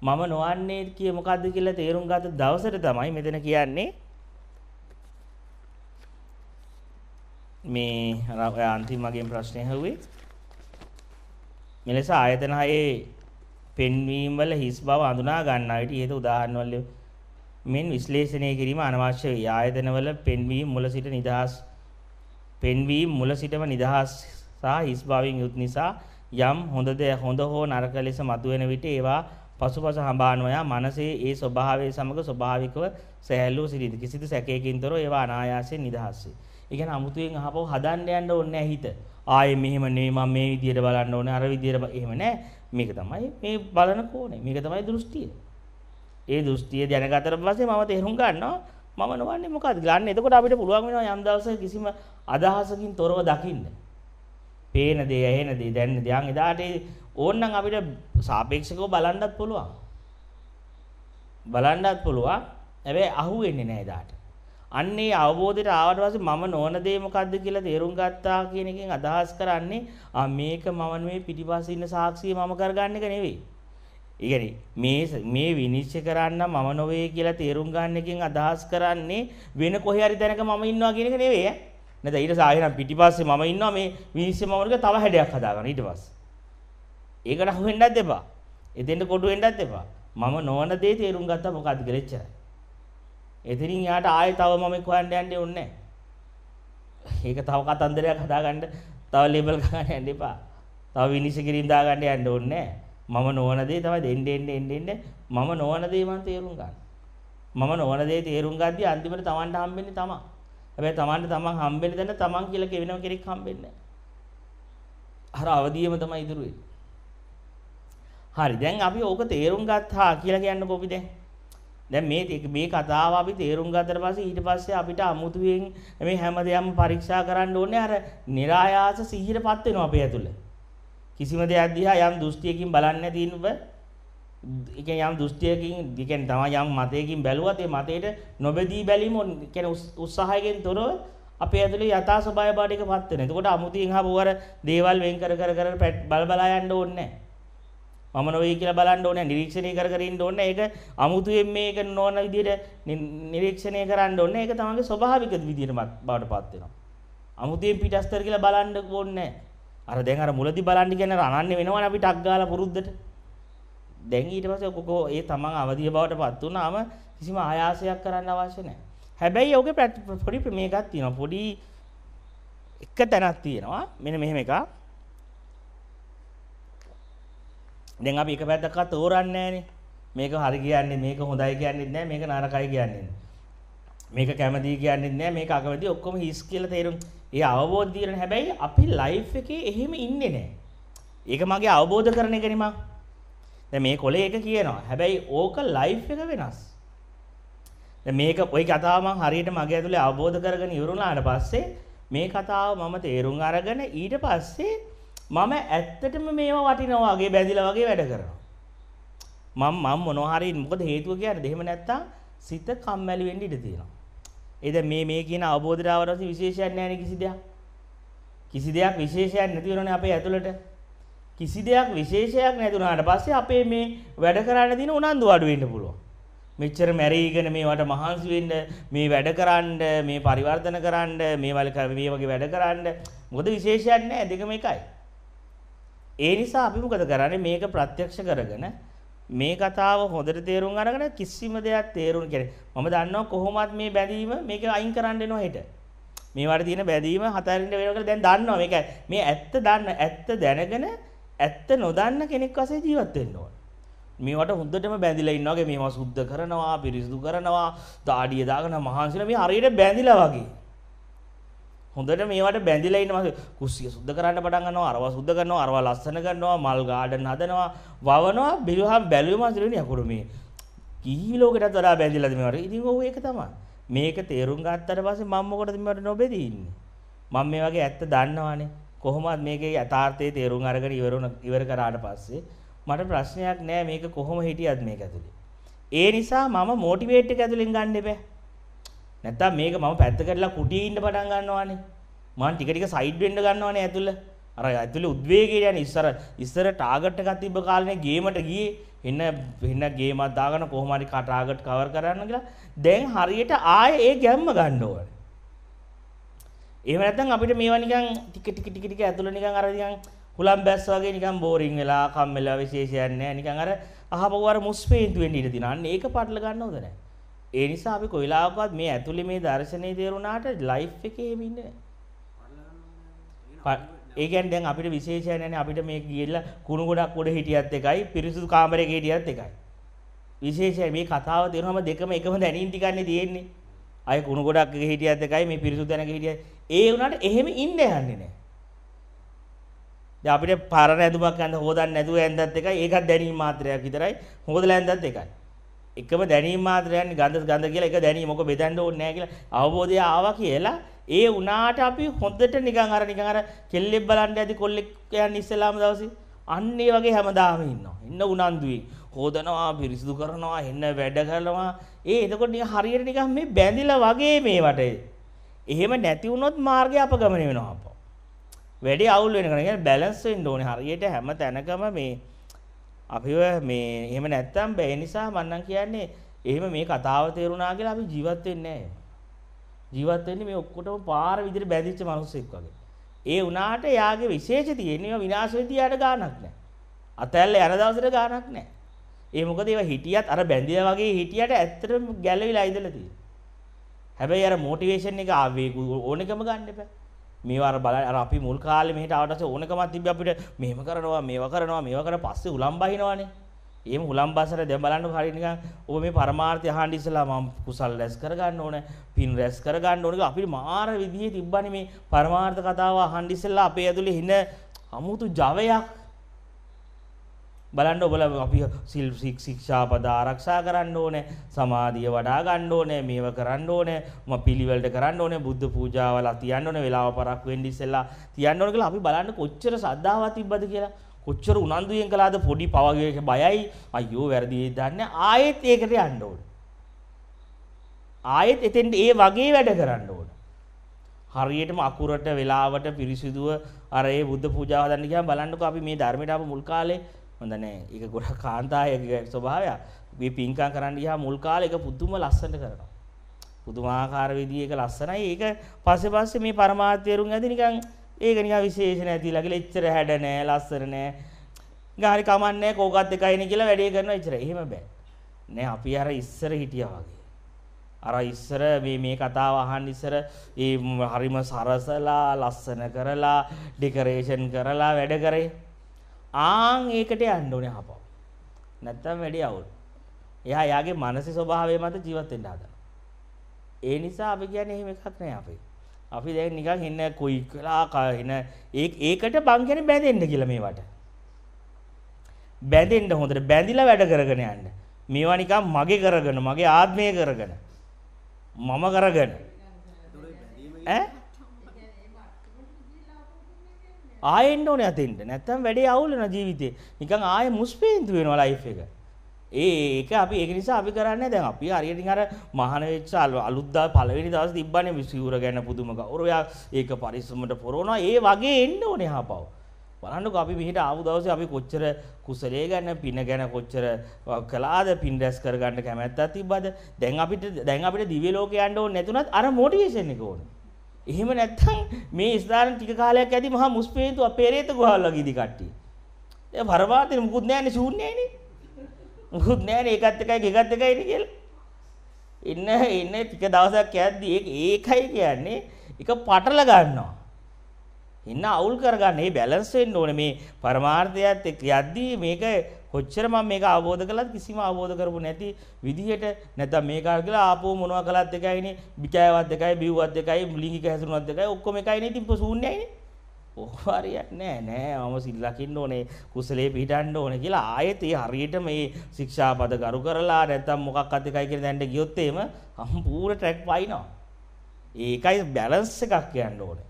මම නොවන්නේ කිය මොකද්ද කියලා තේරුම් ගත්ත දවසට තමයි මෙතන කියන්නේ මේ ඔය අන්තිම මගෙන් ප්‍රශ්නේ ඇහුවේ මෙලෙස ආයතන හයේ පෙන්වීම වල හිස් බව අඳුනා ගන්නා විට ඊට උදාහරණ වල මෙන් විශ්ලේෂණය කිරීම අනවශ්‍ය වේ. ආයතන වල පෙන්වීම මුල සිට නිදහස් පෙන්වීම මුල සිටම නිදහස් සහ හිස් බවින් යුත් නිසා යම් හොඳද හොඳ හෝ නරක ලෙස මතුවෙන විට ඒවා පසුපස හඹා නොයා මනසේ ඒ ස්වභාවය සමග ස්වභාවිකව සැහැල්ලුව සිටිද කිසිදු සැකයකින් තොරව ඒවා අනායාසයෙන් නිදහස් වේ. ඒ කියන්නේ අමුතුවෙන් අහපව හදන්න යන්න ඕනේ නැහැ හිත. ආයේ මෙහෙම නෙමෙයි මම මේ විදියට බලන්න ඕනේ අර විදියට එහෙම නෑ. මේක තමයි මේ බලන කෝණය. මේක තමයි දෘෂ්ටිය. ඒ දෘෂ්ටිය දැනගතට පස්සේ මම තේරුම් ගන්නවා මම නොවන්නේ මොකද්ද ගන්න. එතකොට අපිට පුළුවන් වෙනවා යම් දවසක කිසිම අදහසකින් තොරව දකින්න. පේන දේ, ඇහෙන දේ, දැනෙන දේ. අන් එදාට ඕන්නම් අපිට සාපේක්ෂකව බලන්නත් පුළුවන්. බලන්නත් පුළුවන්. හැබැයි අහුවෙන්නේ නෑ එදාට. අන්න ඒ අවබෝධයට ආවට පස්සේ මම නොවන දේ මොකද්ද කියලා තේරුම් ගත්තා කියන එකෙන් අදහස් කරන්නේ ආ මේක මම මේ පිටිපස්සේ ඉන්න සාක්ෂිය මම කරගන්න එක නෙවෙයි. ඉගෙන මේ මේ විනිශ්චය කරන්න මම නොවේ කියලා තේරුම් ගන්න එකෙන් අදහස් කරන්නේ වෙන කොහේ හරි තැනක මම ඉන්නවා කියන එක නෙවෙයි ඈ. නැද ඊට සාහිරම් පිටිපස්සේ මම ඉන්නවා මේ විනිශ්චය මම වර්ග තව හැඩයක් හදාගන්න ඊට පස්සේ. ඒකට අහු වෙන්නත් එපා. එතෙන්ට කොටු වෙන්නත් එපා. මම නොවන දේ තේරුම් ගත්තා මොකද්ද කියලා එච්චරයි. එතනින් යාට ආයෙ තව මමෙක් හොයන්න යන්න ඕනේ නැහැ. ඒක තව කතන්දරයක් හදාගන්න තව ලේබල් ගන්න යන්න එපා. තව විනිශ්චය කිරීම දාගන්න යන්න ඕනේ නැහැ. මම නොවන දේ තමයි දෙන්න දෙන්න දෙන්න දෙන්න මම නොවන දේ මම තේරුම් ගන්න. මම නොවන දේ තේරුම් ගද්දී අන්තිමට Tamanට හම්බෙන්නේ තමා. හැබැයි Tamanට තමන් හම්බෙන්නේ දැන තමන් කියලා කෙවෙනම කෙනෙක් හම්බෙන්නේ අර අවදියම තමයි ඉතුරු හරි දැන් අපි ඕක තේරුම් ගත්තා කියලා කියන්නකෝ අපි දැන්. දැන් මේ මේ කතාව අපි තේරුම් ගත්තට පස්සේ ඊට පස්සේ අපිට අමුතුවෙන් මේ හැම දෙයක්ම පරීක්ෂා කරන්න ඕනේ අර નિરાයාස සිහියටපත් වෙනවා අපේ ඇතුළ. කිසිම දෙයක් දිහා යම් දෘෂ්ටියකින් බලන්නේ නැතිව ඒ කියන්නේ යම් දෘෂ්ටියකින් ඒ කියන්නේ තමයි යම් මතයකින් බැලුවත් ඒ මතයට නොබෙදී බැලීම කියන්නේ උත්සාහයෙන් තොරව අපේ ඇතුළේ යථා ස්වභාවය බාටකපත් වෙනවා. එතකොට අමුතුවෙන් ආපු අර දේවල් වෙන් කර කර කර බල බලා යන්න ඕනේ නැහැ. මම නොවේ කියලා බලන්න ඕනේ නිරීක්ෂණය කර කර ඉන්න ඕනේ ඒක අමුතුවෙන් මේක නොවන විදිහට නිරීක්ෂණය කරන්න ඕනේ ඒක තමයිගේ ස්වභාවික විදිහටම බවටපත් වෙනවා අමුතුවෙන් පිටස්තර කියලා බලන්න ඕනේ අර දැන් අර මුලදී බලන්න කියන්නේ අනන්නේ වෙනවනේ අපි ටක් ගාලා පුරුද්දට දැන් ඊට පස්සේ කොකෝ ඒ තමන් අවදිය බවටපත් වුණාම කිසිම ආයාසයක් කරන්න අවශ්‍ය නැහැ හැබැයි ඔගේ පොඩි මේකක් තියෙනවා පොඩි එක තැනක් තියෙනවා මෙන්න මෙහෙම එකක් දැන් අපි එක පැත්තක්වත් තෝරන්නේ නැහනේ. මේක හරි කියන්නේ මේක හොඳයි කියන්නේත් නැහැ මේක නරකයි කියන්නේ. මේක කැමති කියන්නේත් නැහැ මේක අකමැති ඔක්කොම හිස් කියලා තේරුම්. ඒ අවබෝධ දිරන හැබැයි අපි ලයිෆ් එකේ එහෙම ඉන්නේ නැහැ. ඒක මගේ අවබෝධ කරන එකනේ මං. දැන් මේ කොලේ එක කියනවා. හැබැයි ඕක ලයිෆ් එක වෙනස්. දැන් මේක ওই කතාව මං හරියට මගේ ඇතුලේ අවබෝධ කරගෙන ඉවරුණාට පස්සේ මේ කතාව මම තේරුම් අරගෙන ඊට පස්සේ මම ඇත්තටම මේවා වටිනවා වගේ බැඳිලා වගේ වැඩ කරනවා. මම මම මොනවා හරි මොකද හේතුව කියන්නේ එහෙම නැත්තම් සිත කම්මැලි වෙන්න ඉඩ තියෙනවා. ඒද මේ මේ කියන අවබෝධයට ආවරසි විශේෂයක් නැහැ කිසි දෙයක්. කිසි දෙයක් විශේෂයක් නැති වෙනෝනේ අපේ ඇතුළට. කිසි දෙයක් විශේෂයක් නැති වුණාට පස්සේ අපේ මේ වැඩ කරන්න දින උනන්දු අඩු වෙන්න පුළුවන්. මෙච්චර මැරීගෙන මේවට මහන්සි වෙන්න මේ වැඩ කරන්න මේ පරිවර්තන කරන්න මේ වල මේ වගේ වැඩ කරන්න මොකද විශේෂයක් නැහැ දෙකම එකයි ඒ නිසා අපි මොකද කරන්නේ මේක ප්‍රත්‍යක්ෂ කරගෙන මේ කතාව හොඳට තේරුම් අරගෙන කිසිම දෙයක් තේරුම් කියන්නේ මම දන්නවා කොහොමවත් මේ බැඳීම මේක අයින් කරන්න එනවා හෙට. මේවට තියෙන බැඳීම හතරින්ට වෙනකොට දැන් දන්නවා මේක මේ ඇත්ත දන්න ඇත්ත දැනගෙන ඇත්ත නොදන්න කෙනෙක් වශයෙන් ජීවත් වෙන්න ඕන. මේවට හොඳටම බැඳිලා ඉන්නවා වගේ මේවා සුද්ධ කරනවා පිරිසිදු කරනවා දාඩිය දාගෙන මහන්සිලා මේ හරියට බැඳිලා වගේ හොඳට මේවට බැඳිලා ඉන්නවා කුස්සිය සුද්ධ කරන්න පටන් ගන්නවා අරවා සුද්ධ කරනවා අරවා ලස්සන කරනවා මල් ගාඩන් හදනවා වවනවා බිරුවහම බැලුවම හිතෙන්නේ අකුරු මේ කී ලෝකයටත් වඩා බැඳිලාද මේවට ඉතින් ඔව් ඒක තමයි මේක තේරුම් ගත්තට පස්සේ මම මොකටද මේවට නොබෙදී ඉන්නේ මම මේ වගේ ඇත්ත දන්නවානේ කොහොමවත් මේකේ යථාර්ථයේ තේරුම් අරගෙන ඉවරුණ ඉවර කරාට පස්සේ මට ප්‍රශ්නයක් නෑ මේක කොහොම හිටියත් මේක ඇතුලේ ඒ නිසා මම මොටිවේට් එක ඇතුලෙන් ගන්න එපා නැත්තම් මේක මම පැත්ත කරලා කුටියේ ඉන්න පටන් ගන්නවානේ. මම ටික ටික සයිඩ් වෙන්න ගන්නවානේ ඇතුළ. අර ඇතුළ උද්වේගය යන ඉස්සර ඉස්සර ටාගට් එකක් තිබ්බ කාලේ ගේමට ගියේ එන්න එන්න ගේමක් දාගෙන කොහොම හරි ටාගට් කවර් කරන්න කියලා. දැන් හරියට ආයේ ඒ ගැම්ම ගන්න ඕනේ. එහෙම නැත්නම් අපිට මේවා නිකන් ටික ටික ටික ටික ඇතුළ නිකන් අර නිකන් හුලම් බැස්ස වගේ නිකන් බෝරින් වෙලා කම්මැලිලා විශේෂයක් නැහැ. නිකන් අර අහපුවාර මුස්පේන්තු වෙන්න ඉඩ තියෙනවා. අන්න ඒක පාටල ගන්නවද නැහැ? ඒ නිසා අපි කොයිලාවකත් මේ ඇතුලේ මේ දර්ශනේ තේරුණාට ලයිෆ් එකේ හිමින් ඒ කියන්නේ දැන් අපිට විශේෂය නැහැ අපිට මේ ගිහිල්ලා කුණු ගොඩක් උඩ හිටියත් එකයි පිරිසුදු කාමරයක හිටියත් එකයි විශේෂයි මේ කතාව තේරුනම දෙකම එකම දැනින් ටිකන්නේ තියෙන්නේ අය කුණු ගොඩක් එක හිටියත් එකයි මේ පිරිසුදු දැනක හිටියත් ඒ වුණාට එහෙම ඉන්න යන්නේ නැහැ දැන් අපිට පරණ ඇඳුමක් අඳ හොදන්න නැතුව ඇඳත් එකයි ඒකත් දැනීම මාත්‍රයක් විතරයි හොදලා ඇඳත් එකයි එකම දැනීම මාත්‍රයන්නේ ගඳ ගඳ කියලා එක දැනීම මොක බෙදන්න ඕනේ නැහැ කියලා අවබෝධය ආවා කියලා ඒ උනාට අපි හොඳට නිකන් අර නිකන් අර කෙල්ලෙක් බලන්න ඇති කොල්ලෙක් යන ඉස්සලාම දවසේ අන්න ඒ වගේ හැමදාම ඉන්නවා ඉන්න උනන්දුයි හොදනවා පිරිසිදු කරනවා එන්න වැඩ කරනවා ඒ එතකොට නිකන් හරියට නිකන් මේ බැඳිලා වගේ මේ වටේ එහෙම නැති වුණොත් මාර්ගය අපගමන වෙනවා අපෝ වැඩි අවුල් වෙනකන් කියන්නේ බැලන්ස් වෙන්න ඕනේ හරියට හැම තැනකම මේ අපිව මේ එහෙම නැත්තම් බෑ. ඒ නිසා මන්නම් කියන්නේ එහෙම මේ කතාව තේරුණා කියලා අපි ජීවත් වෙන්නේ නැහැ. ජීවත් වෙන්නේ මේ ඔක්කොටම පාර විදිහට බැඳිච්ච මිනිස්සෙක් වගේ. ඒ වුණාට එයාගේ විශේෂ තියෙන්නේ විනාශ වෙද්දී යාට ගාණක් නැහැ. අතැල්ල යන දවසට ගාණක් නැහැ. ඒ මොකද ඒවා හිටියත් අර බැඳිලා වගේ හිටියට ඇත්තටම ගැළවිලා ඉඳලා තියෙනවා. හැබැයි අර මොටිවේෂන් එක ආවේ ඕනෙකම ගන්න එපා. මේවා අර බලන්න අර අපි මුල් කාලේ මෙහෙට ආවට පස්සේ ඕනකමක් තිබ්බ අපිට මෙහෙම කරනවා මේවා කරනවා මේවා කර පස්සේ උලම් බහිනවනේ. එහෙම උලම් බසර දැන් බලන්න හරිය නිකන් ඔබ මේ පරමාර්ථය අහන්න ඉස්සලා මම කුසල් රැස් කරගන්න ඕන, පින් රැස් කරගන්න ඕන කියලා අපිට මාර විදිහේ තිබ්බනේ මේ පරමාර්ථ කතාව අහන්න ඉස්සලා අපේ ඇතුලේ හින අමුතු ජවයක් බලන්න ඔබල අපි සිල් ශික්ෂාපද ආරක්ෂා කරන්න ඕනේ සමාධිය වඩා ගන්න ඕනේ මේව කරන්න ඕනේ ම පිළිවෙලට කරන්න ඕනේ බුද්ධ පූජාවල තියන්න ඕනේ වෙලාව පරක් වෙන්න ඉස්සෙල්ලා තියන්න ඕනේ කියලා අපි බලන්න කොච්චර ශ්‍රද්ධාවක් තිබ්බද කියලා කොච්චර උනන්දුයෙන් කළාද පොඩි පවගේ බයයි අයියෝ වැරදි දන්නේ ආයෙත් ඒකට යන්න ඕනේ ආයෙත් එතෙන් ඒ වගේ වැඩ කරන්න ඕනේ හරියටම අකුරට වෙලාවට පිරිසිදුව අර ඒ බුද්ධ පූජාව හදන්න ගියාම බලන්නකෝ අපි මේ ධර්මයට ආපු මුල් කාලේ හොඳ නෑ. ඒක ගොඩක් කාන්තායගේ ස්වභාවය. මේ පිංකම් කරන්න ගියා මුල් කාලේ ඒක පුදුම ලස්සනට කරනවා. පුදුමාකාර විදිහේ ඒක ලස්සනයි. ඒක පස්සේ පස්සේ මේ පරමාර්ථයරුන් ඇදී නිකන් ඒක නිකන් විශේෂ නැතිලා කියලා එච්චර හැඩ නෑ, ලස්සන නෑ. ගාරි කමන්නේ කෝකත් එකයිනේ කියලා වැඩේ කරනවා එච්චර. එහෙම බෑ. නෑ අපි අර ඉස්සර හිටියා වගේ. අර ඉස්සර මේ මේ කතාව අහන්න ඉස්සර ඒ හරිම සරසලා ලස්සන කරලා ඩෙකරේෂන් කරලා වැඩ කරේ ආන් ඒකට යන්න ඕනේ හපව. නැත්තම් වැඩි අවුල්. එයා යාගේ මානසික ස්වභාවය මත ජීවත් වෙන්න හදනවා. ඒ නිසා අපි කියන්නේ එහෙම එකක් නෑ අපි. අපි දැන් නිකන් හෙන්න කොයි කලා හෙන ඒකට බං කියන්නේ බැඳෙන්න කියලා මේවට. බැඳෙන්න හොඳට බැඳිලා වැඩ කරගෙන යන්න. මේවා නිකන් මගේ කරගෙන මගේ ආත්මය කරගෙන මම කරගෙන ඈ ආයෙන්න ඕනේ අතින්ට. නැත්තම් වැඩේ අවුල් වෙනවා ජීවිතේ. නිකන් ආයෙ මුස්පේන්තු වෙනවා ලයිෆ් එක. ඒක අපි ඒක නිසා අපි කරන්නේ දැන් අපි හරියට අර මහාන වෙච්ච අලුත්දා පළවෙනි දවස් තිබ්බනේ විසිවුර ගැන පුදුම ගෞරවයක් ඒක පරිස්සමට පොරවනවා ඒ වගේ එන්න ඕනේ හපව බලන්නකෝ අපි මෙහෙට ආපු දවසේ අපි කොච්චර කුසලයේ ගැන පින ගැන කොච්චර කළාද පින් රැස් කරගන්න කැමැත්තක් තිබ්බද දැන් අපිට දැන් අපිට දිව්‍ය ලෝකේ යන්න ඕනේ නැතුණත් අර මොටිවේෂන් එක ඕනේ එහෙම නැත්නම් මේ ස්ථාන ටික කාලයක් ඇති මහා මුස්පේන්තු අපේරේත ගුහාවල් වගේ ඉදි කට්ටිය. ඒ පරවාතේ මුකුත් නැන්නේ ශූන්‍යයිනේ. මුකුත් නැන්නේ ඒකත් එකයි ගෙගත් එකයි නේ කියලා. ඉන්න ඉන්න ටික දවසක් යද්දී ඒකයි කියන්නේ එක පටල ගන්නවා. ඉන්න අවුල් කරගන්න. මේ බැලන්ස් වෙන්න ඕනේ මේ පරමාර්ථයත් එක්ක යද්දී මේක කොච්චර මම මේක අවබෝධ කළත් කිසිම අවබෝධ කරපු නැති විදිහට නැත්නම් මේක කියලා ආපෝ මොනවා කළත් එකයිනේ විචයවත් එකයි බිව්වත් එකයි ලිංගික හැසිරුණත් එකයි ඔක්කොම එකයිනේ ඉතින් ශූන්‍යයිනේ ඕවාරියක් නෑ නෑ මම සිල් ලකින්න ඕනේ කුසලයේ පිහිටන්න ඕනේ කියලා ආයෙත් ඒ හරියට මේ ශික්ෂාපද ගරු කරලා නැත්නම් මොකක් අත් එකයි කියලා දැන්න ගියොත් එහෙම සම්පූර්ණ ට්‍රැක් වයින්නවා. ඒකයි බැලන්ස් එකක් කියන්න ඕනේ.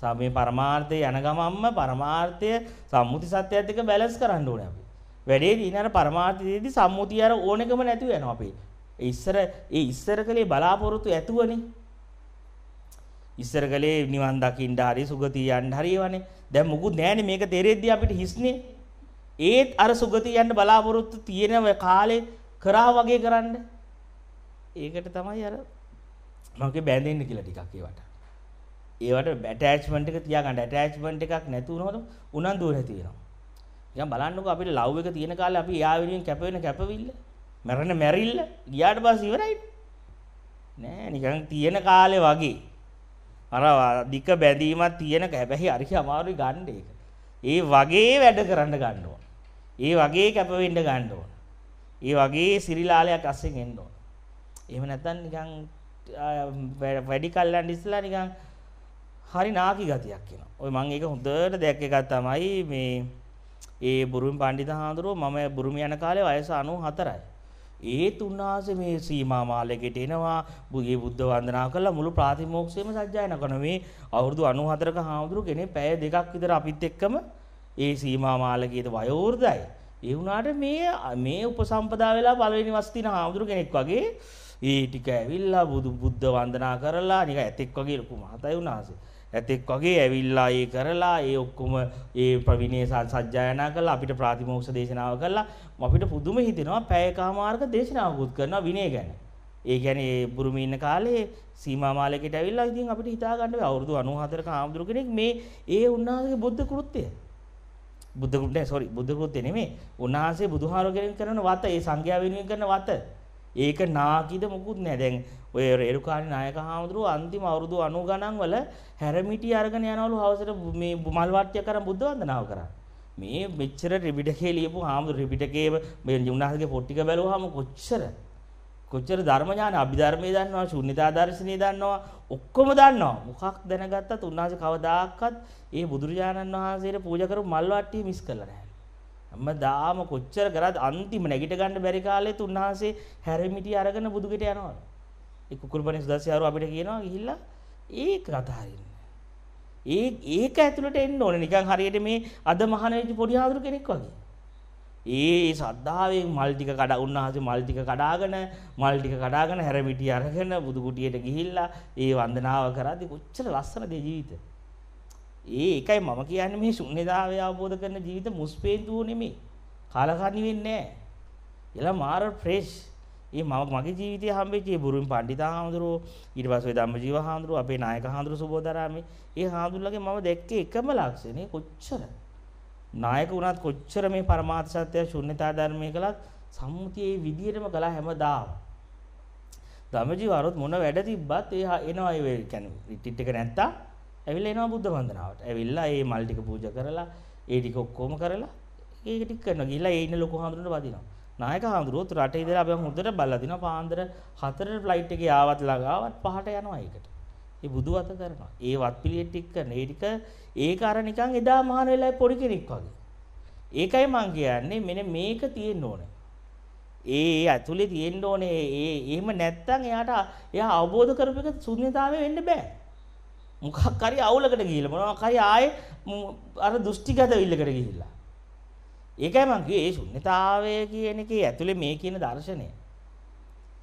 සමේ පරමාර්ථය යන ගමන්ම පරමාර්ථය සම්මුති සත්‍යයත් එක්ක බැලන්ස් කරන්න ඕනේ අපි. වැඩේ තියෙන අර පරමාර්ථයේදී සම්මුතිය අර ඕනෙකම නැතුව යනවා අපේ. ඒ ඉස්සර ඒ ඉස්සර කලේ බලාපොරොත්තු ඇතුවනේ. ඉස්සර කලේ නිවන් දකින්න හරි සුගතිය යන්න හරි ඒවනේ. දැන් මොකුත් නැහැනේ මේක තේරෙද්දී අපිට හිස්නේ. ඒත් අර සුගතිය යන්න බලාපොරොත්තු තියෙන කාලේ කරා වගේ කරන්න. ඒකට තමයි අර මගේ බැඳෙන්න කියලා ටිකක් ඒවට. ඒවට ඇටැච්මන්ට් එක තියාගන්න ඇටැච්මන්ට් එකක් නැතුව උනොත් උනන්දු වෙලා තියෙනවා. නිකන් බලන්නකෝ අපිට ලව් එක තියෙන කාලේ අපි එයා වෙනුවෙන් කැප වෙන කැපවිල්ල මැරෙන මැරිල්ල ගියාට පස්සේ ඉවරයි නෑ නිකන් තියෙන කාලේ වගේ අර දික බැඳීමක් තියෙන හැබැයි හරි අමාරුයි ගන්න ඒක ඒ වගේ වැඩ කරන්න ගන්න ඒ වගේ කැප වෙන්න ඒ වගේ සිරිලාලයක් අස්සෙන් එන්න ඕන එහෙම නැත්නම් නිකන් වැඩි කල්ලන් ඉස්සලා නිකන් හරි නාකි ගතියක් එනවා. ඔය මම ඒක හොඳට දැක්ක එක තමයි මේ ඒ බුරුම පණ්ඩිත හාමුදුරුවෝ මම බුරුම යන කාලේ වයස 94යි. ඒත් උන්වහන්සේ මේ සීමා මාලයකට එනවා බුගේ බුද්ධ වන්දනා කරලා මුළු ප්‍රාතිමෝක්ෂයම සජ්ජායනා කරන මේ අවුරුදු 94ක හාමුදුරුවෝ කෙනේ පැය දෙකක් විතර අපිත් එක්කම ඒ සීමා මාලකයේද වයෝවෘද්ධයි. ඒ වුණාට මේ මේ උපසම්පදා වෙලා පළවෙනි වස් තින හාමුදුරු කෙනෙක් වගේ ඒ ටික ඇවිල්ලා බුදු බුද්ධ වන්දනා කරලා නික ඇතෙක් වගේ ලොකු මහතයි උන්වහන්සේ. ඇතෙක් වගේ ඇවිල්ලා ඒ කරලා ඒ ඔක්කොම ඒ ප්‍රවිනය සංසජ්ජායනා කළා අපිට ප්‍රාතිමෝක්ෂ දේශනාව කළා අපිට පුදුම හිතෙනවා පැයකමාර්ග දේශනාවකුත් කරනවා විනය ගැන. ඒ කියන්නේ බුරුමේ ඉන්න කාලේ සීමා මාලයකට ඇවිල්ලා ඉතින් අපිට හිතා ගන්න බැහැ අවුරුදු 94ක ආම්දුරු කෙනෙක් මේ ඒ උන්වහන්සේගේ බුද්ධ කෘත්‍යය බුද්ධ කෘත්‍යය sorry බුද්ධ කෘත්‍යය නෙමෙයි උන්වහන්සේ බුදුහාරෝ කෙනෙක් කරන වත ඒ සංඝයා වෙනුවෙන් කරන වත ඒක නාකිද මොකුත් නෑ දැන් ඔය රේරුකාණේ නායක හාමුදුරුවෝ අන්තිම අවුරුදු 90 ගණන් වල හැරමිටි අරගෙන යනවලු හවසට මේ මල් වාට්‍ය කරන් බුද්ධ වන්දනාව කරා. මේ මෙච්චර රිබිඩකේ ලියපු හාමුදුරු රිබිඩකේ මේ ජුණාහගේ පොත් ටික බැලුවාම කොච්චර කොච්චර ධර්ම ඥාන අභිධර්මයේ දන්නවා ශුන්‍යතා දර්ශනය දන්නවා ඔක්කොම දන්නවා මොකක් දැනගත්තත් උන්වහන්සේ කවදාකවත් ඒ බුදුරජාණන් වහන්සේට පූජා කරපු මල් වාට්ටිය මිස් කළා නෑ. හැමදාම කොච්චර කරත් අන්තිම නැගිට ගන්න බැරි කාලෙත් උන්වහන්සේ හැරමිටි අරගෙන බුදුගෙට යනවා. ඒ කුකුල්පනි සුදස්සියාරු අපිට කියනවා ගිහිල්ලා ඒක අතහරින්න. ඒ ඒක ඇතුළට එන්න ඕනේ නිකන් හරියට මේ අද මහාන වෙච්ච පොඩි ආදුරු කෙනෙක් වගේ. ඒ සද්ධාවෙන් මල් ටික කඩා උන්වහන්සේ මල් ටික කඩාගෙන මල් ටික කඩාගෙන හැරමිටි අරගෙන බුදු කුටියට ගිහිල්ලා ඒ වන්දනාව කරද්දී කොච්චර ලස්සනද ජීවිතේ. ඒ එකයි මම කියන්නේ මේ ශුන්‍යතාවය අවබෝධ කරන ජීවිත මුස්පේන්තුව නෙමෙයි. කාලකන්ණි වෙන්නේ නැහැ. එලා මාර ෆ්‍රෙෂ්. ඒ මම මගේ ජීවිතය හම්බෙච්ච ඒ බුරුම් පණ්ඩිතා හාමුදුරුවෝ ඊට පස්සේ ධම්මජීව හාමුදුරුවෝ අපේ නායක හාමුදුරුවෝ සුබෝධාරාමේ ඒ හාමුදුරුවලගේ මම දැක්කේ එකම ලක්ෂණේ කොච්චර නායක වුණත් කොච්චර මේ පරමාර්ථ සත්‍ය ශුන්‍යතා ධර්මයේ කළත් සම්මුතියේ විදියටම කළා හැමදාම. ධම්මජීව අරොත් මොන වැඩ තිබ්බත් ඒ එනවා ඒ කියන්නේ රිට්ටිට් එක නැත්තම් ඇවිල්ලා එනවා බුද්ධ වන්දනාවට. ඇවිල්ලා ඒ මල් ටික පූජා කරලා ඒ ටික ඔක්කොම කරලා ඒක ටික කරනවා. ගිහිල්ලා ඒ ඉන්න ලොකු හාමුදුරන්ට වදිනවා. නායක හාමුදුරුවෝ රටේ ඉඳලා අපි හොඳට බලලා දිනවා. පාන්දර 4ට ෆ්ලයිට් එකේ ආවත් ළඟාවත් පහට යනවා ඒකට. ඒ බුදු වත කරනවා. ඒ වත් පිළියෙත් ටික කරන. ඒ ටික ඒක අර නිකන් එදා මහාන වෙලාවේ පොඩි කෙනෙක් වගේ. ඒකයි මං කියන්නේ මෙන්න මේක තියෙන්න ඕනේ. ඒ ඇතුලේ තියෙන්න ඕනේ. ඒ එහෙම නැත්තම් එයාට එයා අවබෝධ කරපු එක ශුන්‍යතාවය වෙන්න බෑ. මොකක් හරි අවුලකට ගිහිල්ලා මොනවා හරි ආයේ අර දෘෂ්ටිගත විල්ලකට ගිහිල්ලා. ඒකයි මම කිව්වේ ඒ ශුන්්‍යතාවය කියන එකේ ඇතුලේ මේ කියන දර්ශනය.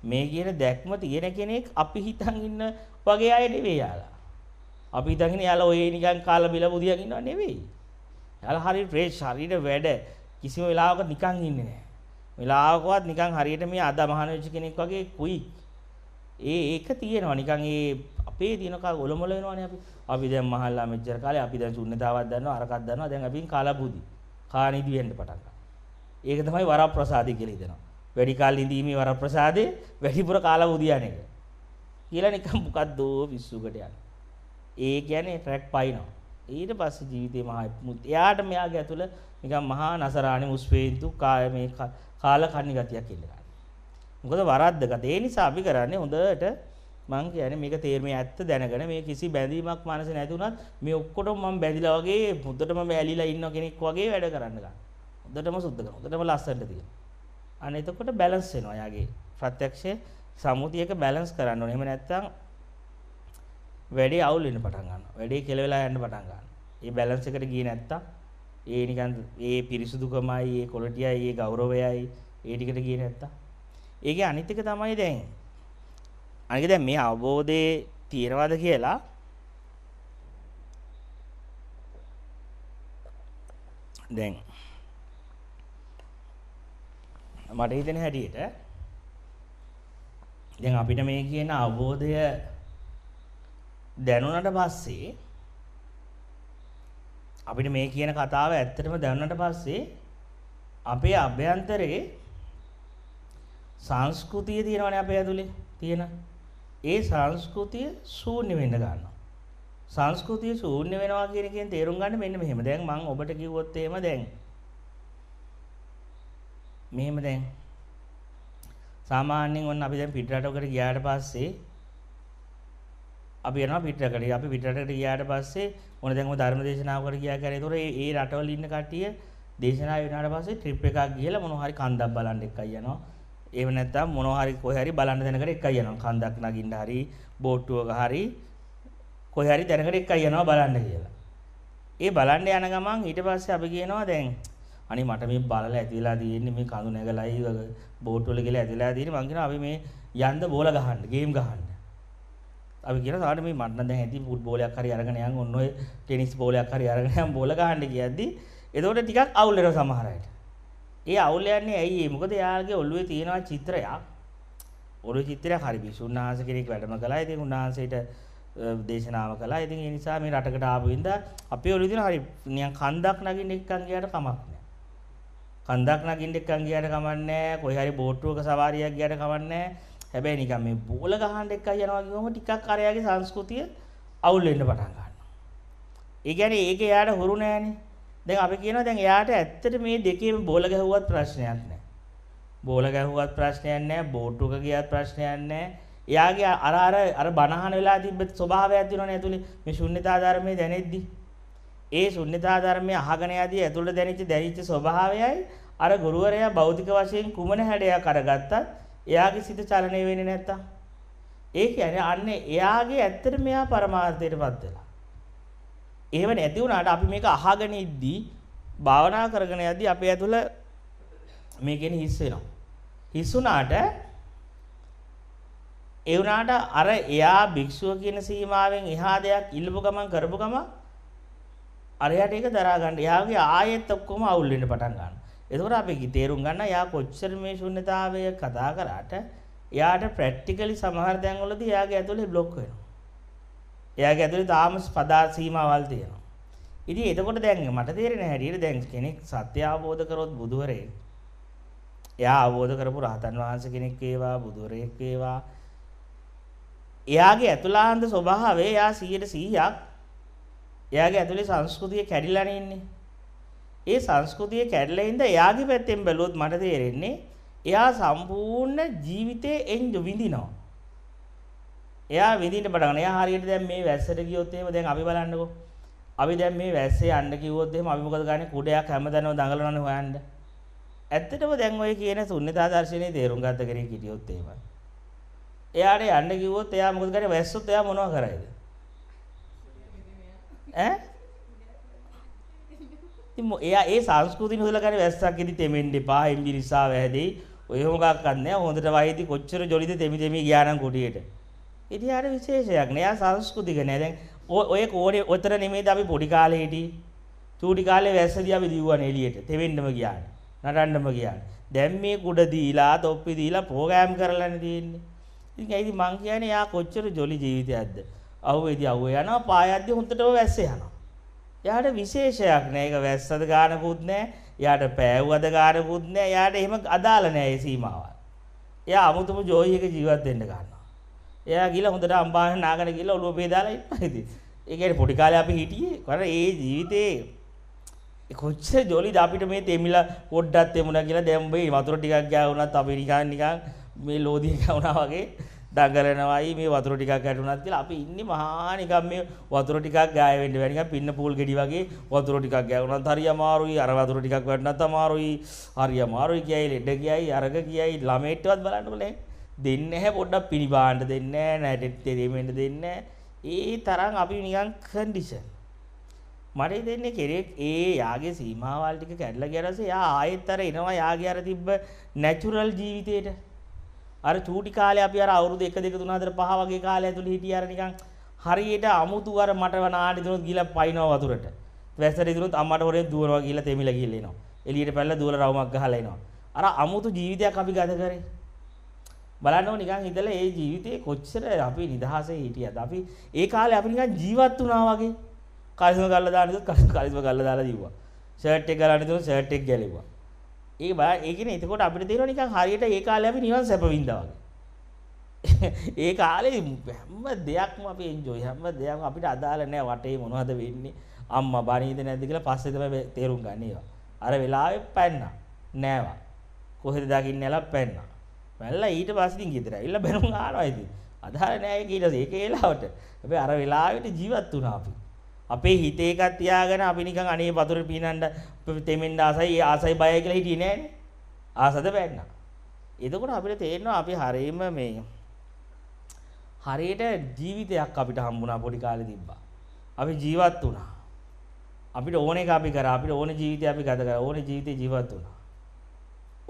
මේ කියන දැක්ම තියෙන කෙනෙක් අපි හිතන් ඉන්න වගේ අය නෙවෙයි යාලා. අපි හිතන් ඉන්නේ යාලා ඔය නිකන් කාලා බිලා බුදියන් ඉන්නව නෙවෙයි. යාලා හරිය ෆ්‍රෙෂ් හරියට වැඩ කිසිම වෙලාවක නිකන් ඉන්නේ නැහැ. වෙලාවකවත් නිකන් හරියට මේ අද මහාන වෙච්ච කෙනෙක් වගේ කුයි. ඒ ඒක තියෙනවා නිකන් ඒ අපේ දින කා ගොලමොල වෙනවානේ අපි. අපි දැන් මහල්ලා මෙච්චර කාලේ අපි දැන් ශුන්්‍යතාවක් දන්නවා අරකක් දන්නවා දැන් අපින් කාලබුදි. කානිදි වෙන්න පටන් ඒක තමයි වරප්‍රසාදේ කියලා හිතනවා. වැඩි කාලෙ ඉඳීමේ වරප්‍රසාදේ වැඩිපුර කාලබුදි යන එක. කියලා නිකන් මොකද්ද විශ්සුකට යන. ඒ කියන්නේ ට්‍රැක් පයින්නවා. ඊට පස්සේ ජීවිතේ මහා මුත් එයාට මෙයාගේ ඇතුළ නිකන් මහා නසරාණි මුස්පේන්තු කාය මේ කාල කන්නි ගතියක් ඉල්ලගන්න. මොකද වරද්දගත. ඒ නිසා අපි කරන්නේ හොඳට මං කියන්නේ මේක තේරෙන්නේ ඇත්ත දැනගෙන මේ කිසි බැඳීමක් මනසේ නැති උනත් මේ ඔක්කොටම මම බැඳිලා වගේ හොඳටම වැලිලා ඉන්න කෙනෙක් වගේ වැඩ කරන්න ගන්න. හොඳටම සුද්ධ කරනවා. හොඳටම ලස්සනට තියෙනවා. අන්න එතකොට බැලන්ස් වෙනවා යාගේ ප්‍රත්‍යක්ෂයේ සමුතියක බැලන්ස් කරන්න ඕනේ. එහෙම නැත්නම් වැඩේ අවුල් වෙන්න පටන් ගන්නවා. වැඩේ කෙලවෙලා යන්න පටන් ගන්නවා. මේ බැලන්ස් එකට ගියේ නැත්තම් ඒ නිකන් ඒ පිරිසුදුකමයි, ඒ කොලිටියයි, ඒ ගෞරවයයි ඒ ටිකට ගියේ නැත්තම් ඒකේ අනිත් එක තමයි දැන් අනික දැන් මේ අවබෝධයේ තියෙනවද කියලා දැන් මට හිතෙන හැටියට දැන් අපිට මේ කියන අවබෝධය දැනුණට පස්සේ අපිට මේ කියන කතාව ඇත්තටම දැනුණට පස්සේ අපේ අභ්‍යන්තරේ සංස්කෘතිය තියෙනවනේ අපේ ඇතුලේ තියෙන ඒ සංස්කෘතිය ශූන්‍ය වෙන්න ගන්නවා. සංස්කෘතිය ශූන්‍ය වෙනවා කියන එකෙන් තේරුම් ගන්න මෙන්න මෙහෙම. දැන් මම ඔබට කිව්වොත් එහෙම දැන්. මෙහෙම දැන්. සාමාන්‍යයෙන් ඔන්න අපි දැන් පිටරටකට ගියාට පස්සේ අපි යනවා පිටරටකට. අපි පිටරටකට ගියාට පස්සේ ඔන්න දැන් ඔය ධර්ම දේශනාවකට ගියා කියලා. ඒතොර ඒ රටවල ඉන්න කට්ටිය දේශනාව වෙනාට පස්සේ ට්‍රිප් එකක් ගිහලා මොනවා හරි කන්දක් බලන්න එක්කයි යනවා. එහෙම නැත්නම් මොනවා හරි කොහේ හරි බලන්න දැනකට එකයි යනවා. කන්දක් නගින්න හරි බෝට්ටුවක හරි කොහේ හරි දැනකට එකයි යනවා බලන්න කියලා. ඒ බලන්න යන ගමන් ඊට පස්සේ අපි කියනවා දැන් අනේ මට මේ බලලා ඇතිලා තියෙන්නේ මේ කඳු නැගලයි බෝට් වල ගිහලා ඇතිලා තියෙන්නේ මං කියනවා අපි මේ යන්න බෝල ගහන්න ගේම් ගහන්න අපි කියනවා තාම මේ මන්න දැන් ඇති ෆුට් බෝලයක් හරි අරගෙන යන් ඔන්න ඔය ටෙනිස් බෝලයක් හරි අරගෙන යන් බෝල ගහන්න කියද්දි එතකොට ටිකක් අවුල් වෙනවා සමහර අයට ඒ අවුල යන්නේ ඇයි ඒ මොකද එයාගේ ඔළුවේ තියෙනවා චිත්‍රයක් ඔළුවේ චිත්‍රයක් හරි පිස්සු උන්වහන්සේ කෙනෙක් වැඩම කළා ඉතින් උන්වහන්සේට දේශනාව කළා ඉතින් ඒ නිසා මේ රටකට ආපු වින්දා අපේ ඔළුවේ තියෙන හරි නියම් කන්දක් නගින්න එක්කන් ගියාට කමක් නෑ කන්දක් නගින්න එක්කන් ගියාට කමක් නෑ කොයි හරි බෝට්ටුවක සවාරියක් ගියාට කමක් නෑ හැබැයි නිකන් මේ බෝල ගහන්න එක්ක යනවා කිව්වම ටිකක් අරයාගේ සංස්කෘතිය අවුල් වෙන්න පටන් ගන්නවා ඒ කියන්නේ ඒක එයාට හුරු නෑනේ දැන් අපි කියනවා දැන් එයාට ඇත්තට මේ දෙකේම බෝල ගැහුවත් ප්‍රශ්නයක් නැහැ. බෝල ගැහුවත් ප්‍රශ්නයක් නැහැ, බෝටුක ගියත් ප්‍රශ්නයක් නැහැ. එයාගේ අර අර අර බනහන වෙලා තිබ්බ ස්වභාවයක් තියෙනවනේ ඇතුලේ මේ ශුන්්‍යතා ධර්මයේ දැනෙද්දි. ඒ ශුන්්‍යතා ධර්මයේ අහගෙන යදී ඇතුළේ දැනෙච්ච දැනෙච්ච ස්වභාවයයි අර ගුරුවරයා භෞතික වශයෙන් කුමන හැඩයක් අරගත්තත් එයාගේ සිත චලනය වෙන්නේ නැත්තම්. ඒ කියන්නේ අන්නේ එයාගේ ඇත්තට මෙයා පරමාර්ථයටපත් වෙලා එහෙම නැති වුණාට අපි මේක අහගෙන ඉද්දී භාවනා කරගෙන යද්දී අපේ ඇතුළ මේ කියන හිස් වෙනවා. හිස් වුණාට ඒ වුණාට අර එයා භික්ෂුව කියන සීමාවෙන් එහා දෙයක් ඉල්ලපු ගමන් කරපු ගමන් අරයට ඒක දරා ගන්න. එයාගේ ආයෙත් ඔක්කොම අවුල් වෙන්න පටන් ගන්නවා. එතකොට අපි තේරුම් ගන්න එයා කොච්චර මේ ශුන්්‍යතාවය කතා කරාට එයාට ප්‍රැක්ටිකලි සමහර තැන්වලදී එයාගේ ඇතුලේ බ්ලොක් වෙනවා. එයාගේ ඇතුලේ තාම පදා සීමාවල් තියෙනවා. ඉතින් එතකොට දැන් මට තේරෙන හැටියට දැන් කෙනෙක් සත්‍ය අවබෝධ කරොත් බුදුවරේ එයා අවබෝධ කරපු රහතන් වහන්සේ කෙනෙක් වේවා බුදුවරයෙක් වේවා එයාගේ ඇතුළාන්ත ස්වභාවය එයා 100%ක් එයාගේ ඇතුලේ සංස්කෘතිය කැඩිලානේ ඉන්නේ. ඒ සංස්කෘතිය කැඩලා ඉඳ එයාගේ පැත්තෙන් බැලුවොත් මට තේරෙන්නේ එයා සම්පූර්ණ ජීවිතේ එන්ජො විඳිනවා. එයා විඳින්න පටන් ගන්න. එයා හරියට දැන් මේ වැස්සට ගියොත් එහෙම දැන් අපි බලන්නකෝ. අපි දැන් මේ වැස්සේ යන්න කිව්වොත් එහෙම අපි මොකද ගන්නේ? කුඩයක් හැමදැනම දඟලනවනේ හොයන්න. ඇත්තටම දැන් ඔය කියන ශුන්‍යතා දර්ශනේ තේරුම් ගත්ත කෙනෙක් හිටියොත් එහෙමයි. එයාට යන්න කිව්වොත් එයා මොකද කරන්නේ? වැස්සොත් එයා මොනවා කරයිද? ඈ? ඉතින් එයා ඒ සංස්කෘතිය හොදලා ගන්නේ වැස්සක් ඉදි තෙමෙන්න එපා. එම්බිරිසාව ඇහැදී. ඔය මොකක්වත් නැහැ. හොඳට වයිති කොච්චර ජොලිද තෙමි තෙමි ගියා නම් කුටියට. ඉතිහාර විශේෂයක් නෑ සංස්කෘතික නෑ දැන් ඔය කෝරේ ඔතර නෙමෙයිද අපි පොඩි කාලේ හිටි චූටි කාලේ වැස්සදී අපි දිව්වනේ එළියට තෙවෙන්නම ගියානේ නටන්නම ගියානේ දැන් මේ කුඩ දීලා තොප්පි දීලා ප්‍රෝග්‍රෑම් කරලානේ තියෙන්නේ ඉතින් ඇයිද මං කියන්නේ යා කොච්චර ජොලි ජීවිතයක්ද අවුවේදී අවුව යනවා පායද්දී හොඳටම වැස්ස යනවා එයාට විශේෂයක් නෑ ඒක වැස්සද ගානකුත් නෑ එයාට පෑවුවද ගානකුත් නෑ එයාට එහෙම අදාළ නෑ ඒ සීමාවල් එයා අමුතුම ජෝයි එක ජීවත් වෙන්න ගන්න එයා ගිහලා හොඳට අම්බාන නාගෙන ගිහලා ඔළුව බෙදාලා ඉන්නවා ඉතින්. ඒ කියන්නේ පොඩි කාලේ අපි හිටියේ කරා ඒ ජීවිතේ කොච්චර ජොලිද අපිට මේ තෙමිලා පොඩ්ඩක් තෙමුණා කියලා දැන් මේ වතුර ටිකක් ගෑවුණත් අපි නිකන් නිකන් මේ ලෝදිය ගවුණා වගේ දඟලනවායි මේ වතුර ටිකක් ගැටුණාත් කියලා අපි ඉන්නේ මහා නිකන් මේ වතුර ටිකක් ගාය වෙන්න බැරි නිකන් පින්න පූල් ගෙඩි වගේ වතුර ටිකක් ගැවුණාත් හරි අමාරුයි අර වතුර ටිකක් වැටුණාත් අමාරුයි හරි අමාරුයි කියයි ලෙඩ කියයි අරග කියයි ළමෙට්ටවත් බලන්න බලන්නේ දෙන්න හැ පොඩ්ඩක් පිරිබාණ්ඩ දෙන්න නැටත් තෙරීමෙන්ට දෙන්න ඒ තරම් අපි නිකන් කන්ඩිෂන් මට දෙන්න කෙරෙක් ඒ යාගේ සීමාවල් ටික කැඩල ගැරස යා ආයෙත්තර එනවා යාගේ අර තිබ්බ නැචුරල් ජීවිතයට අර චූටි කාලේ අපි අර අවුරුදු 1 2 3 4 5 වගේ කාලය ඇතුළේ හිටිය අර නිකන් හරියට අමුතු අර මට නාඩි දුනොත් ගිහලා පයින්නවා වතුරට වැස්සට දුනොත් අම්මට හොරෙන් දුවනවා ගිහලා තෙමිලා ගිහලා එනවා එළියට පැනලා දුවලා රවුමක් ගහලා එනවා අර අමුතු ජීවිතයක් අපි ගත කරේ බලන්නෝ නිකන් හිතලා ඒ ජීවිතේ කොච්චර අපි නිදහසේ හිටියද අපි ඒ කාලේ අපි නිකන් ජීවත් වුණා වගේ කලිස්ම ගල්ලා දාන ඉතත් කලිස්ම ගල්ලා දාලා දීුවා ෂර්ට් එක ගලන ඉතත් ෂර්ට් එක ගැලෙවුවා ඒක බල ඒ කියන්නේ එතකොට අපිට තේරෙනවා නිකන් හරියට ඒ කාලේ අපි නිවන් සැප වින්දා වගේ [LAUGHS] ඒ කාලේ හැම දෙයක්ම අපි එන්ජොයි හැම දෙයක්ම අපිට අදාළ නැහැ වටේ මොනවද වෙන්නේ අම්මා බණීද නැද්ද කියලා පස්සේ තමයි තේරුම් ගන්න ඒවා අර වෙලාවේ පැන්නා නෑවා කොහෙද දකින්න යලා පැන්නා මැල්ලා ඊට පස්සේ ඉතින් ගෙදර ඇවිල්ලා බැනුම් ආනවා ඉතින්. අදාළ නෑ ඒක ඊට ඒක ඒලාවට. හැබැයි අර වෙලාවෙට ජීවත් වුණා අපි. අපේ හිතේ එකක් තියාගෙන අපි නිකන් අනේ වතුර පීනන්න තෙමෙන්න ආසයි ආසයි බයයි කියලා හිටියේ නෑනේ. ආසද බැන්නා. එතකොට අපිට තේරෙනවා අපි හරියම මේ හරියට ජීවිතයක් අපිට හම්බුණා පොඩි කාලේ තිබ්බා. අපි ජීවත් වුණා. අපිට ඕන එක අපි කරා. අපිට ඕන ජීවිතය අපි ගත කරා. ඕන ජීවිතේ ජීවත් වුණා.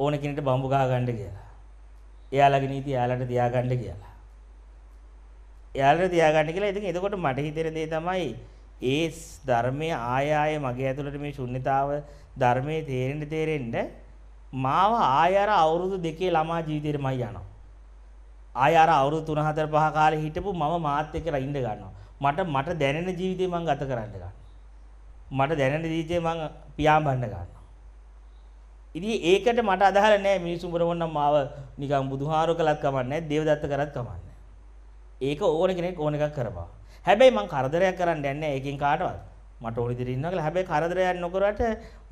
ඕන කෙනෙක්ට බම්බු ගහ ගන්න කියලා. එයාලගේ නීති එයාලට තියාගන්න කියලා. එයාලට තියාගන්න කියලා ඉතින් එතකොට මට හිතෙන දේ තමයි ඒ ධර්මයේ ආය ආය මගේ ඇතුළට මේ ශුන්්‍යතාව ධර්මයේ තේරෙන්න තේරෙන්න මාව ආය අර අවුරුදු දෙකේ ළමා ජීවිතේටම යනවා. ආය අර අවුරුදු 3 4 5 කාලේ හිටපු මම මාත් එක්ක ඉඳ ගන්නවා. මට මට දැනෙන ජීවිතේ මම ගත කරන්න ගන්නවා. මට දැනෙන ජීවිතේ මම පියාඹන්න ගන්නවා. ඉතින් ඒකට මට අදාළ නැහැ මිනිස්සු බරවන්නම් මාව නිකන් බුදුහාරෝ කළත් කමන්නේ දේවදත්ත කරත් කමන්නේ. ඒක ඕන කෙනෙක් ඕන එකක් කරපා. හැබැයි මං කරදරයක් කරන්න යන්නේ ඒකෙන් කාටවත්. මට ඕන විදිහට ඉන්නවා කියලා. හැබැයි කරදරයක් නොකරට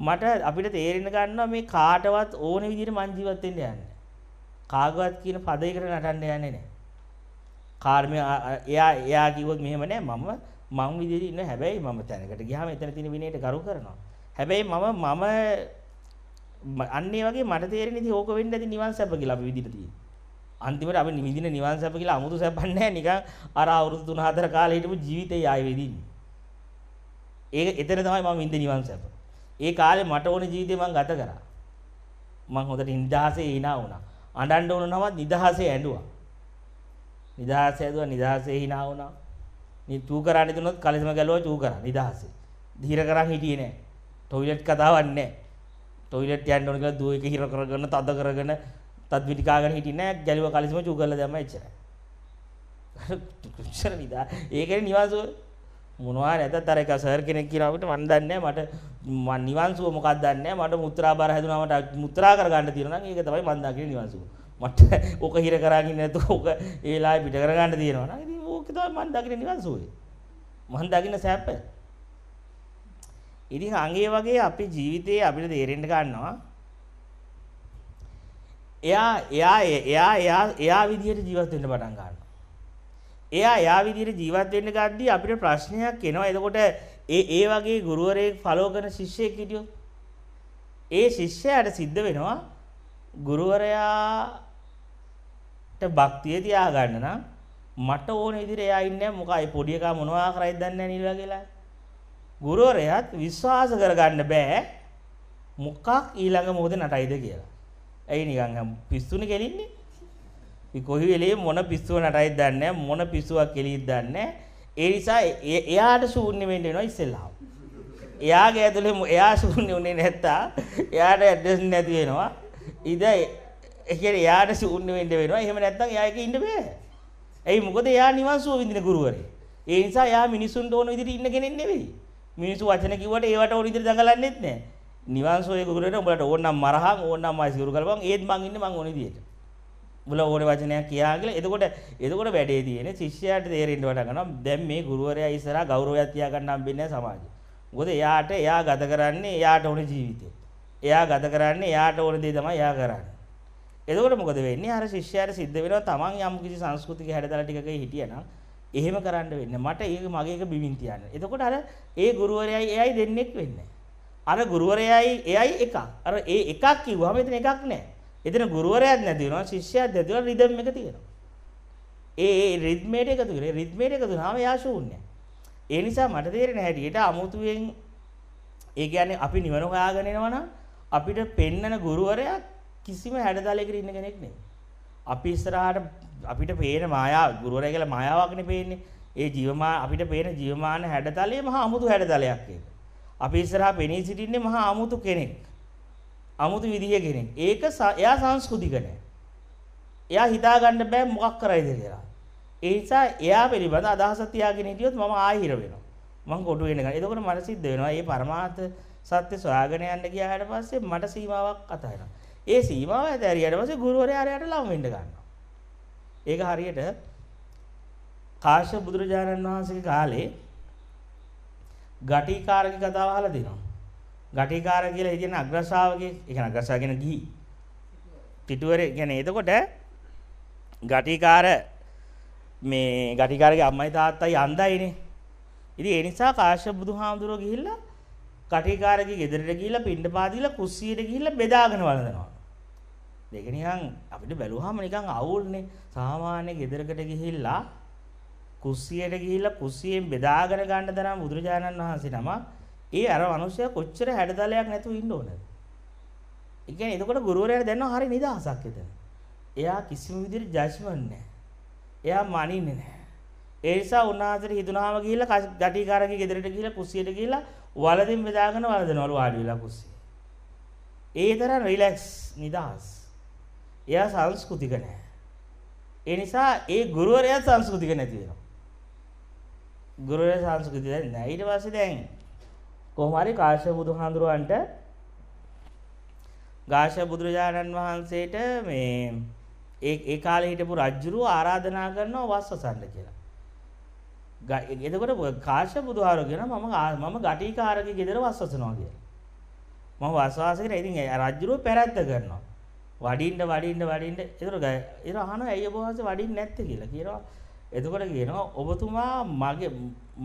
මට අපිට තේරෙන්න ගන්නවා මේ කාටවත් ඕන විදිහට මං ජීවත් වෙන්න යන්නේ. කාගවත් කියන පදයකට නටන්න යන්නේ නැහැ. කාර්මය එයා එයා කිව්වොත් මෙහෙම නෑ මම මං විදිහට ඉන්න හැබැයි මම තැනකට ගියාම එතන තියෙන විනයට ගරු කරනවා. හැබැයි මම මම අන්න ඒ වගේ මට තේරෙන ඉතින් ඕක වෙන්න ඇති නිවන් සැප කියලා අපි විඳින තියෙන්නේ. අන්තිමට අපි විඳින නිවන් සැප කියලා 아무තු සැපක් නැහැ නිකන් අර අවුරුදු 3 4 කාලේ හිටපු ජීවිතේ ආයෙ වෙදින්නේ. ඒක එතන තමයි මම විඳින නිවන් සැප. ඒ කාලේ මට ඕන ජීවිතේ මම ගත කරා. මම හොඳට නිදහසේ hina වුණා. අඬන්න ඕන නමත් නිදහසේ ඇඬුවා. නිදහසේ ඇඬුවා නිදහසේ hina වුණා. නී චූ කරන්නේ දුනොත් කලිසම ගැලුවා චූ කරා නිදහසේ. ධීර කරන් හිටියේ නැහැ. ටොයිලට් කතාවක් නැහැ. ටොයිලට් යන්න ඕන කියලා දුව එක හිර කරගෙන තද කරගෙන තත් විටි කාගෙන හිටියේ නෑ ගැලුව කලිසම චූ කරලා දැම්ම එච්චරයි. කුච්චර නිදා. ඒකනේ නිවාසෝ මොනවා නැතත් අර එක සර් කෙනෙක් කියන අපිට මන් දන්නේ නෑ මට මන් නිවාසුව මොකක්ද දන්නේ නෑ මට මුත්‍රා බාර හැදුනා මට මුත්‍රා කරගන්න තියෙනවා නම් ඒක තමයි මන් දකින නිවාසුව. මට ඕක හිර කරගෙන නැතුව ඕක ඒ වෙලාවේ පිට කරගන්න තියෙනවා නම් ඉතින් ඕක තමයි මන් දකින නිවාසුවේ. මන් දකින සැප. ඉතින් අගේ වගේ අපි ජීවිතේ අපිට තේරෙන්න ගන්නවා. එයා එයා එයා එයා එයා විදිහට ජීවත් වෙන්න පටන් ගන්නවා. එයා එයා විදිහට ජීවත් වෙන්න ගද්දී අපිට ප්‍රශ්නයක් එනවා. එතකොට ඒ ඒ වගේ ගුරුවරයෙක් ෆලෝ කරන ශිෂ්‍යයෙක් හිටියොත් ඒ ශිෂ්‍යයාට සිද්ධ වෙනවා ගුරුවරයාට භක්තිය තියාගන්න නම් මට ඕන විදිහට එයා ඉන්නේ මොකයි පොඩි එකා මොනවා කරයිද දන්නේ නැහැ නේද කියලා. ගුරුවරයාත් විශ්වාස කරගන්න බෑ මොකක් ඊළඟ මොහොතේ නටයිද කියලා. ඇයි නිකන් පිස්සුනේ කෙලින්නේ? මේ කොහි වෙලේ මොන පිස්සුව නටයිද දන්නේ මොන පිස්සුවක් කෙලියිද දන්නේ ඒ නිසා එයාට ශූන්‍ය වෙන්න වෙනවා ඉස්සෙල්ලාම. එයාගේ ඇතුලේ එයා ශූන්‍ය උනේ නැත්තා එයාට ඇඩ්‍රස් නැති වෙනවා. ඉතින් ඒ කියන්නේ එයාට ශූන්‍ය වෙන්න වෙනවා. එහෙම නැත්නම් එයා එකේ ඉන්න බෑ. ඇයි මොකද එයා නිවන් සුව විඳින ගුරුවරයෙක්. ඒ නිසා එයා මිනිසුන්ට ඕන විදිහට ඉන්න කෙනෙක් නෙවෙයි. මිනිස්සු වචන කිව්වට ඒවට ඕන විදිහට දඟලන්නෙත් නැහැ. නිවන් සෝය ගුරුවරට උඹලට ඕනනම් මරහන් ඕනනම් මාසිකරු කරපන් ඒත් මං ඉන්නේ මං ඕන විදිහට. උඹලා ඕනේ වචනයක් කියා කියලා. එතකොට එතකොට වැඩේ තියෙන්නේ ශිෂ්‍යයාට තේරෙන්න වටා ගන්නවා. දැන් මේ ගුරුවරයා ඉස්සරහා ගෞරවයක් තියාගන්න හම්බෙන්නේ නැහැ සමාජයේ. මොකද එයාට එයා ගත කරන්නේ එයාට ඕන ජීවිතේ. එයා ගත කරන්නේ එයාට ඕන දේ තමයි එයා කරන්නේ. එතකොට මොකද වෙන්නේ? අර ශිෂ්‍යයාට සිද්ධ වෙනවා තමන් යම් කිසි සංස්කෘතික හැඩතල ටිකක හිටියනම් එහෙම කරන්න වෙන්නේ. මට ඒක මගේ එක බිමින් තියන්න. එතකොට අර ඒ ගුරුවරයයි එයයි දෙන්නෙක් වෙන්නේ. අර ගුරුවරයයි එයයි එකක්. අර ඒ එකක් කිව්වම එතන එකක් නැහැ. එතන ගුරුවරයෙක් නැති වෙනවා, ශිෂ්‍යයෙක් නැති වෙනවා, රිද්ම් එක තියෙනවා. ඒ ඒ රිද්මේට එකතු කරේ. රිද්මේට එකතු වුණාම එයා ශූන්‍යයි. ඒ නිසා මට තේරෙන හැටියට අමුතුවෙන් ඒ කියන්නේ අපි නිවන හොයාගෙන යනවා නම් අපිට පෙන්නන ගුරුවරයා කිසිම හැඩතලයකට ඉන්න කෙනෙක් නෙවෙයි. අපි ඉස්සරහට අපිට පේන මායාව ගුරුවරයා කියලා මායාවක්නේ පේන්නේ. ඒ ජීවමා අපිට පේන ජීවමාන හැඩතලයේ මහා අමුතු හැඩතලයක් ඒක. අපි ඉස්සරහා පෙනී සිටින්නේ මහා අමුතු කෙනෙක්. අමුතු විදිය කෙනෙක්. ඒක එයා සංස්කෘතික නෑ. එයා හිතාගන්න බෑ මොකක් කරයිද කියලා. ඒ නිසා එයා පිළිබඳ අදහසක් තියාගෙන හිටියොත් මම ආහිර වෙනවා. මං කොටු වෙනවා. එතකොට මට සිද්ධ වෙනවා මේ පරමාර්ථ සත්‍ය සොයාගෙන යන්න ගියාට පස්සේ මට සීමාවක් අතහැරෙනවා. ඒ සීමාව ඇතහැරියට පස්සේ ගුරුවරයා ආරයට ලම් වෙන්න ගන්නවා. ඒක හරියට කාශ්‍යප බුදුරජාණන් වහන්සේගේ කාලේ ගටිකාරක කතාව අහලා දෙනවා. ගටිකාර කියලා කියන්නේ අග්‍රසාවකේ, ඒ කියන්නේ අග්‍රසාව කියන ගිහි. පිටුවරේ කියන්නේ එතකොට ගටිකාර මේ ගටිකාරගේ අම්මයි තාත්තයි අන්දයිනේ. ඉතින් ඒ නිසා කාශ්‍යප බුදුහාමුදුරුවෝ ගිහිල්ලා කටිකාරගේ ගෙදරට ගිහිල්ලා පින්ඩපාතිලා කුස්සියට ගිහිල්ලා බෙදාගෙන වළඳනවා. මේක නිකන් අපිට බැලුවාම නිකන් අවුල්නේ. සාමාන්‍ය ගෙදරකට ගිහිල්ලා කුස්සියට ගිහිල්ලා කුස්සියෙන් බෙදාගෙන ගන්න තරම් බුදුරජාණන් වහන්සේ නම ඒ අර මිනිස්සයා කොච්චර හැඩතලයක් නැතුව ඉන්න ඕනද? ඒ කියන්නේ එතකොට ගුරුවරයාට දැනනවා හරි නිදහසක් එතන. එයා කිසිම විදිහට ජජ්මන්ට් නැහැ. එයා මනින්නේ නැහැ. ඒ නිසා උන්වහන්සේට හිතුනාම ගිහිල්ලා ගටිකාරගේ ගෙදරට ගිහිල්ලා කුස්සියට ගිහිල්ලා වලදින් බෙදාගෙන වලදනවලු වාඩි වෙලා කුස්සිය. ඒ තරම් රිලැක්ස් නිදහස්. එයා සංස්කෘතික නැහැ. ඒ නිසා ඒ ගුරුවරයා සංස්කෘතික නැති වෙනවා. ගුරුවරයා සංස්කෘතික නැහැ. ඊට පස්සේ දැන් කොහොම හරි කාශ්‍යප බුදුහාඳුරවන්ට ගාශ්‍යප බුදුරජාණන් වහන්සේට මේ ඒ ඒ කාලේ හිටපු රජුරු ආරාධනා කරනවා වස්සසන්න කියලා. එතකොට කාශ්‍යප බුදුහාරෝ කියනවා මම මම ගටිකාරකගේ ගෙදර වස්සසනවා කියලා. මම වස්සවාස කරා. ඉතින් රජුරු පැරැද්ද කරනවා. වඩින්න වඩින්න වඩින්න එතකොට ඒක අහනවා ඇයි ඔබ වහන්සේ වඩින්නේ නැත්තේ කියලා. කියනවා එතකොට කියනවා ඔබතුමා මගේ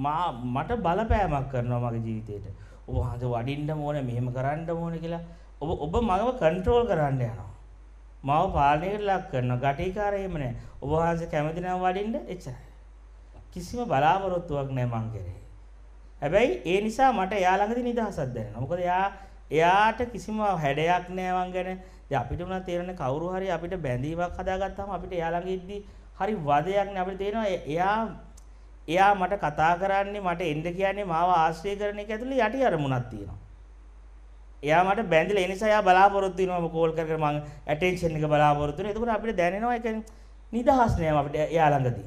මා මට බලපෑමක් කරනවා මගේ ජීවිතේට. ඔබ වහන්සේ වඩින්න ඕන මෙහෙම කරන්න ඕන කියලා ඔබ ඔබ මගව කන්ට්‍රෝල් කරන්න යනවා. මාව පාලනයට ලක් කරනවා. ගැටිකාරය එහෙම නැහැ. ඔබ වහන්සේ කැමති නම් වඩින්න එච්චරයි. කිසිම බලාපොරොත්තුවක් නැහැ මං කෙරේ. හැබැයි ඒ නිසා මට එයා ළඟදී නිදහසක් දැනෙනවා. මොකද එයා එයාට කිසිම හැඩයක් නැහැ මං ගැන. දැන් අපිට උනා තේරෙන්නේ කවුරු හරි අපිට බැඳීමක් හදාගත්තාම අපිට එයා ළඟ ඉද්දි හරි වදයක්නේ අපිට තේරෙනවා එයා එයා මට කතා කරන්නේ මට එන්න කියන්නේ මාව ආශ්‍රය කරන එක ඇතුළේ යටි අරමුණක් තියෙනවා. එයා මට බැඳිලා ඒ නිසා එයා බලාපොරොත්තු වෙනවා කෝල් කර කර මං ඇටෙන්ෂන් එක බලාපොරොත්තු වෙනවා. එතකොට අපිට දැනෙනවා ඒක නිදහස් නෑ අපිට එයා ළඟදී.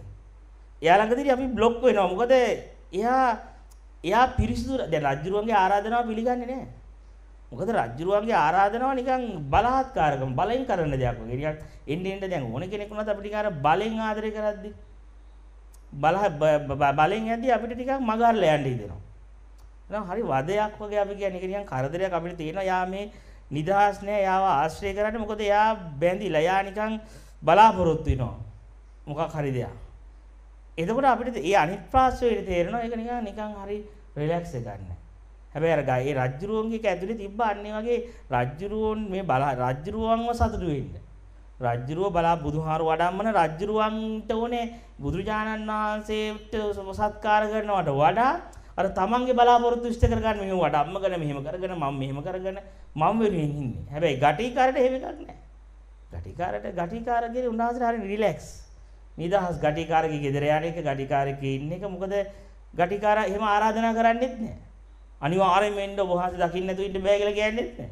එයා ළඟදී අපි බ්ලොක් වෙනවා. මොකද එයා එයා පිරිසිදු දැන් රජුරුවන්ගේ ආරාධනාව පිළිගන්නේ නෑ. මොකද රජ්ජුරුවන්ගේ ආරාධනාව නිකන් බලහත්කාරකම් බලෙන් කරන දෙයක් වගේ. නිකන් එන්න එන්න දැන් ඕන කෙනෙක් වුණත් අපිට නිකන් අර බලෙන් ආදරය කරද්දි බල බලෙන් යද්දි අපිට ටිකක් මගහරලා යන්න හිතෙනවා. එහෙනම් හරි වදයක් වගේ අපි කියන්නේ ඒක නිකන් කරදරයක් අපිට තියෙනවා. යා මේ නිදහස් නෑ. යාව ආශ්‍රය කරන්නේ මොකද යා බැඳිලා. යා නිකන් බලාපොරොත්තු වෙනවා. මොකක් හරි දෙයක්. එතකොට අපිට ඒ අනිත් පාර්ශ්වයේ තේරෙනවා ඒක නිකන් නිකන් හරි රිලැක්ස් එකක් නෑ. හැබැයි අර ගහේ රජ්ජුරුවන්ගේ ඇතුලේ තිබ්බ අන්නේ වගේ රජ්ජුරුවන් මේ බල රජ්ජුරුවන්ව සතුටු වෙන්න. රජ්ජුරුව බලා බුදුහාර වඩම්මන රජ්ජුරුවන්ට ඕනේ බුදුරජාණන් වහන්සේට සත්කාර කරනවට වඩා අර තමන්ගේ බලාපොරොත්තු ඉෂ්ට කරගන්න මෙහෙම වඩම්ම කරන මෙහෙම කරගෙන මම මෙහෙම කරගෙන මම වෙනුවෙන් ඉන්නේ. හැබැයි ගටිකාරට එහෙම එකක් නැහැ. ගටිකාරට ගටිකාරගේ උන්වහන්සේට හරිය රිලැක්ස්. නිදහස් ගටිකාරගේ ගෙදර යන එක ගටිකාරකේ ඉන්න එක මොකද ගටිකාරා එහෙම ආරාධනා කරන්නෙත් නැහැ. අනිවාර්යයෙන්ම එන්න ඔබ වහන්සේ දකින්න නැතුව ඉන්න බෑ කියලා කියන්නේ නැහැ.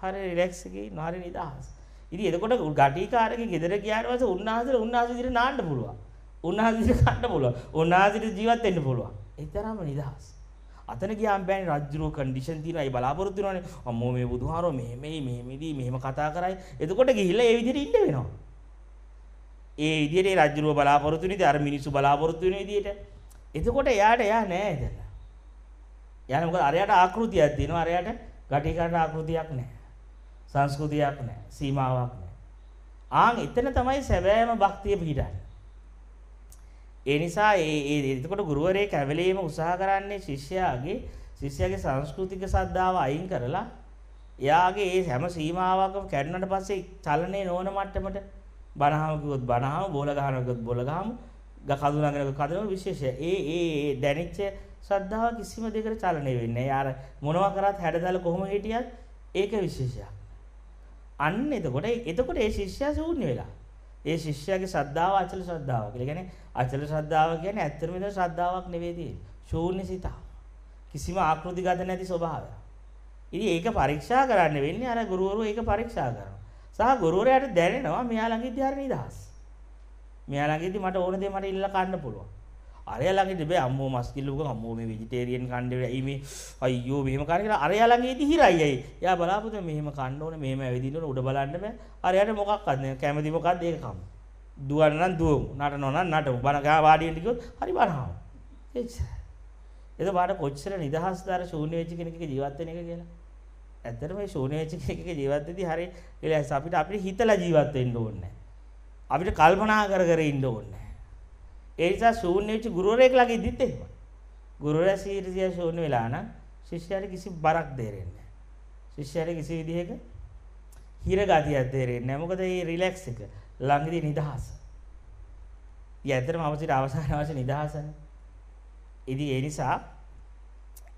හරි රිලැක්ස් එකේ ඉන්න හරි නිදහස්. ඉතින් එතකොට ගටිකාරකගේ ගෙදර ගියාට පස්සේ උන්වහන්සේට උන්වහන්සේ විදිහට නාන්න පුළුවන්. උන්වහන්සේට කන්න පුළුවන්. උන්වහන්සේට ජීවත් වෙන්න පුළුවන්. ඒ තරම්ම නිදහස්. අතන ගියාම බෑනේ රජ්ජුරෝ කන්ඩිෂන් තියෙනවා. ඒ බලාපොරොත්තු වෙනවනේ. අම්මෝ මේ බුදුහාරෝ මෙහෙමයි මෙහෙමදී මෙහෙම කතා කරයි. එතකොට ගිහිල්ලා ඒ විදිහට ඉන්න වෙනවා. ඒ විදිහට ඒ රජ්ජුරෝ බලාපොරොත්තු වෙන විදිහ අර මිනිස්සු බලාපොරොත්තු වෙන විදිහට. එතකොට එයාට එයා නෑ එතන. යන්නේ මොකද අරයට ආකෘතියක් තියෙනවා අරයට ගටිකාට ආකෘතියක් නැහැ. සංස්කෘතියක් නැහැ. සීමාවක් නැහැ. ආන් එතන තමයි සැබෑම භක්තිය පිහිටන්නේ. ඒ නිසා ඒ ඒ එතකොට ගුරුවරයෙක් ඇවලීම උත්සාහ කරන්නේ ශිෂ්‍යයාගේ ශිෂ්‍යයාගේ සංස්කෘතික සද්ධාව අයින් කරලා එයාගේ ඒ හැම සීමාවකම කැඩුනට පස්සේ චලනයේ නොවන මට්ටමට බනහම කිව්වොත් බනහම බෝල ගහනවා කිව්වොත් බෝල ගහමු කඳුනගෙන කඳුනන විශේෂය. ඒ ඒ දැනෙච්ච ශ්‍රද්ධාව කිසිම දෙයකට චලනය වෙන්නේ නැහැ. යාර මොනවා කරත් හැඩතල කොහොම හිටියත් ඒක විශේෂයක්. අන්න එතකොට එතකොට ඒ ශිෂ්‍යයා ශූන්‍ය වෙලා. ඒ ශිෂ්‍යයාගේ ශ්‍රද්ධාව අචල ශ්‍රද්ධාව කියලා. කියන්නේ අචල ශ්‍රද්ධාව කියන්නේ ඇත්තම විතර ශ්‍රද්ධාවක් නෙවෙයි තියෙන්නේ. ශූන්‍ය සිතක්. කිසිම ආකෘතිගත නැති ස්වභාවයක්. ඉතින් ඒක පරීක්ෂා කරන්න වෙන්නේ අර ගුරුවරු ඒක පරීක්ෂා කරනවා. සහ ගුරුවරයාට දැනෙනවා මෙයා ළඟ ඉතිහාර නිදහස්. මෙයා ළඟදී මට ඕන දේ මට ඉල්ලලා කන්න පුළුවන්. අරයා ළඟදී බෑ අම්මෝ මස් කිල්ලුවක අම්මෝ මේ ভেජිටේරියන් කන්නේ ඇයි මේ අයියෝ මෙහෙම කන්නේ කියලා අරයා ළඟදී හිරයි ඇයි. එයා බලාපොරොත්තු මෙහෙම කන්න ඕනේ මෙහෙම ඇවිදින්න ඕනේ උඩ බලන්න බෑ. අරයාට මොකක්වත් නෑ කැමති මොකක්ද ඒක කමු. දුවන්න නම් දුවමු. නටනවා නම් නටමු. බණ ගා වාඩි වෙන්න කිව්වොත් හරි බණහම. එච්චරයි. එතකොට කොච්චර නිදහස්ද අර ශූන්‍ය වෙච්ච කෙනෙක්ගේ ජීවත් වෙන එක කියලා. ඇත්තටම මේ ශූන්‍ය වෙච්ච කෙනෙක්ගේ ජීවත් වෙද්දී හරි රිලැක්ස් අපිට අපිට හිතලා ජීවත් වෙන්න ඕනේ. අපිට කල්පනා කර කර ඉන්න ඕනේ. ඒ නිසා ශූන්‍ය වෙච්ච ගුරුවරයෙක් ළඟ ඉඳිත් එහෙම. ගුරුවරයා සීරිසිය ශූන්‍ය වෙලා නම් ශිෂ්‍යයාට කිසි බරක් දෙරෙන්නේ නැහැ. ශිෂ්‍යයාට කිසි විදිහක හිර ගතියක් දෙරෙන්නේ නැහැ. මොකද මේ රිලැක්ස් එක ළඟදී නිදහස. යැතරම අවසිර අවසාන අවශ්‍ය නිදහසනේ. ඉතින් ඒ නිසා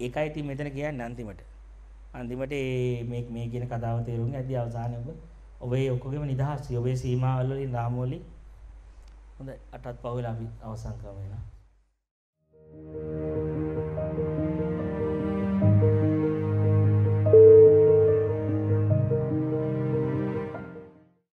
ඒකයි ඉතින් මෙතන කියන්නේ අන්තිමට. අන්තිමට මේ මේ කියන කතාව තේරුම් ගත්තී අවසානයේ ඔබ ඔබේ ඔක්කොගේම නිදහස් ඔබේ සීමාවල් වලින් රාමු වලින් හොඳයි අටත් පහුවෙලා අපි අවසන් කරමු එහෙනම්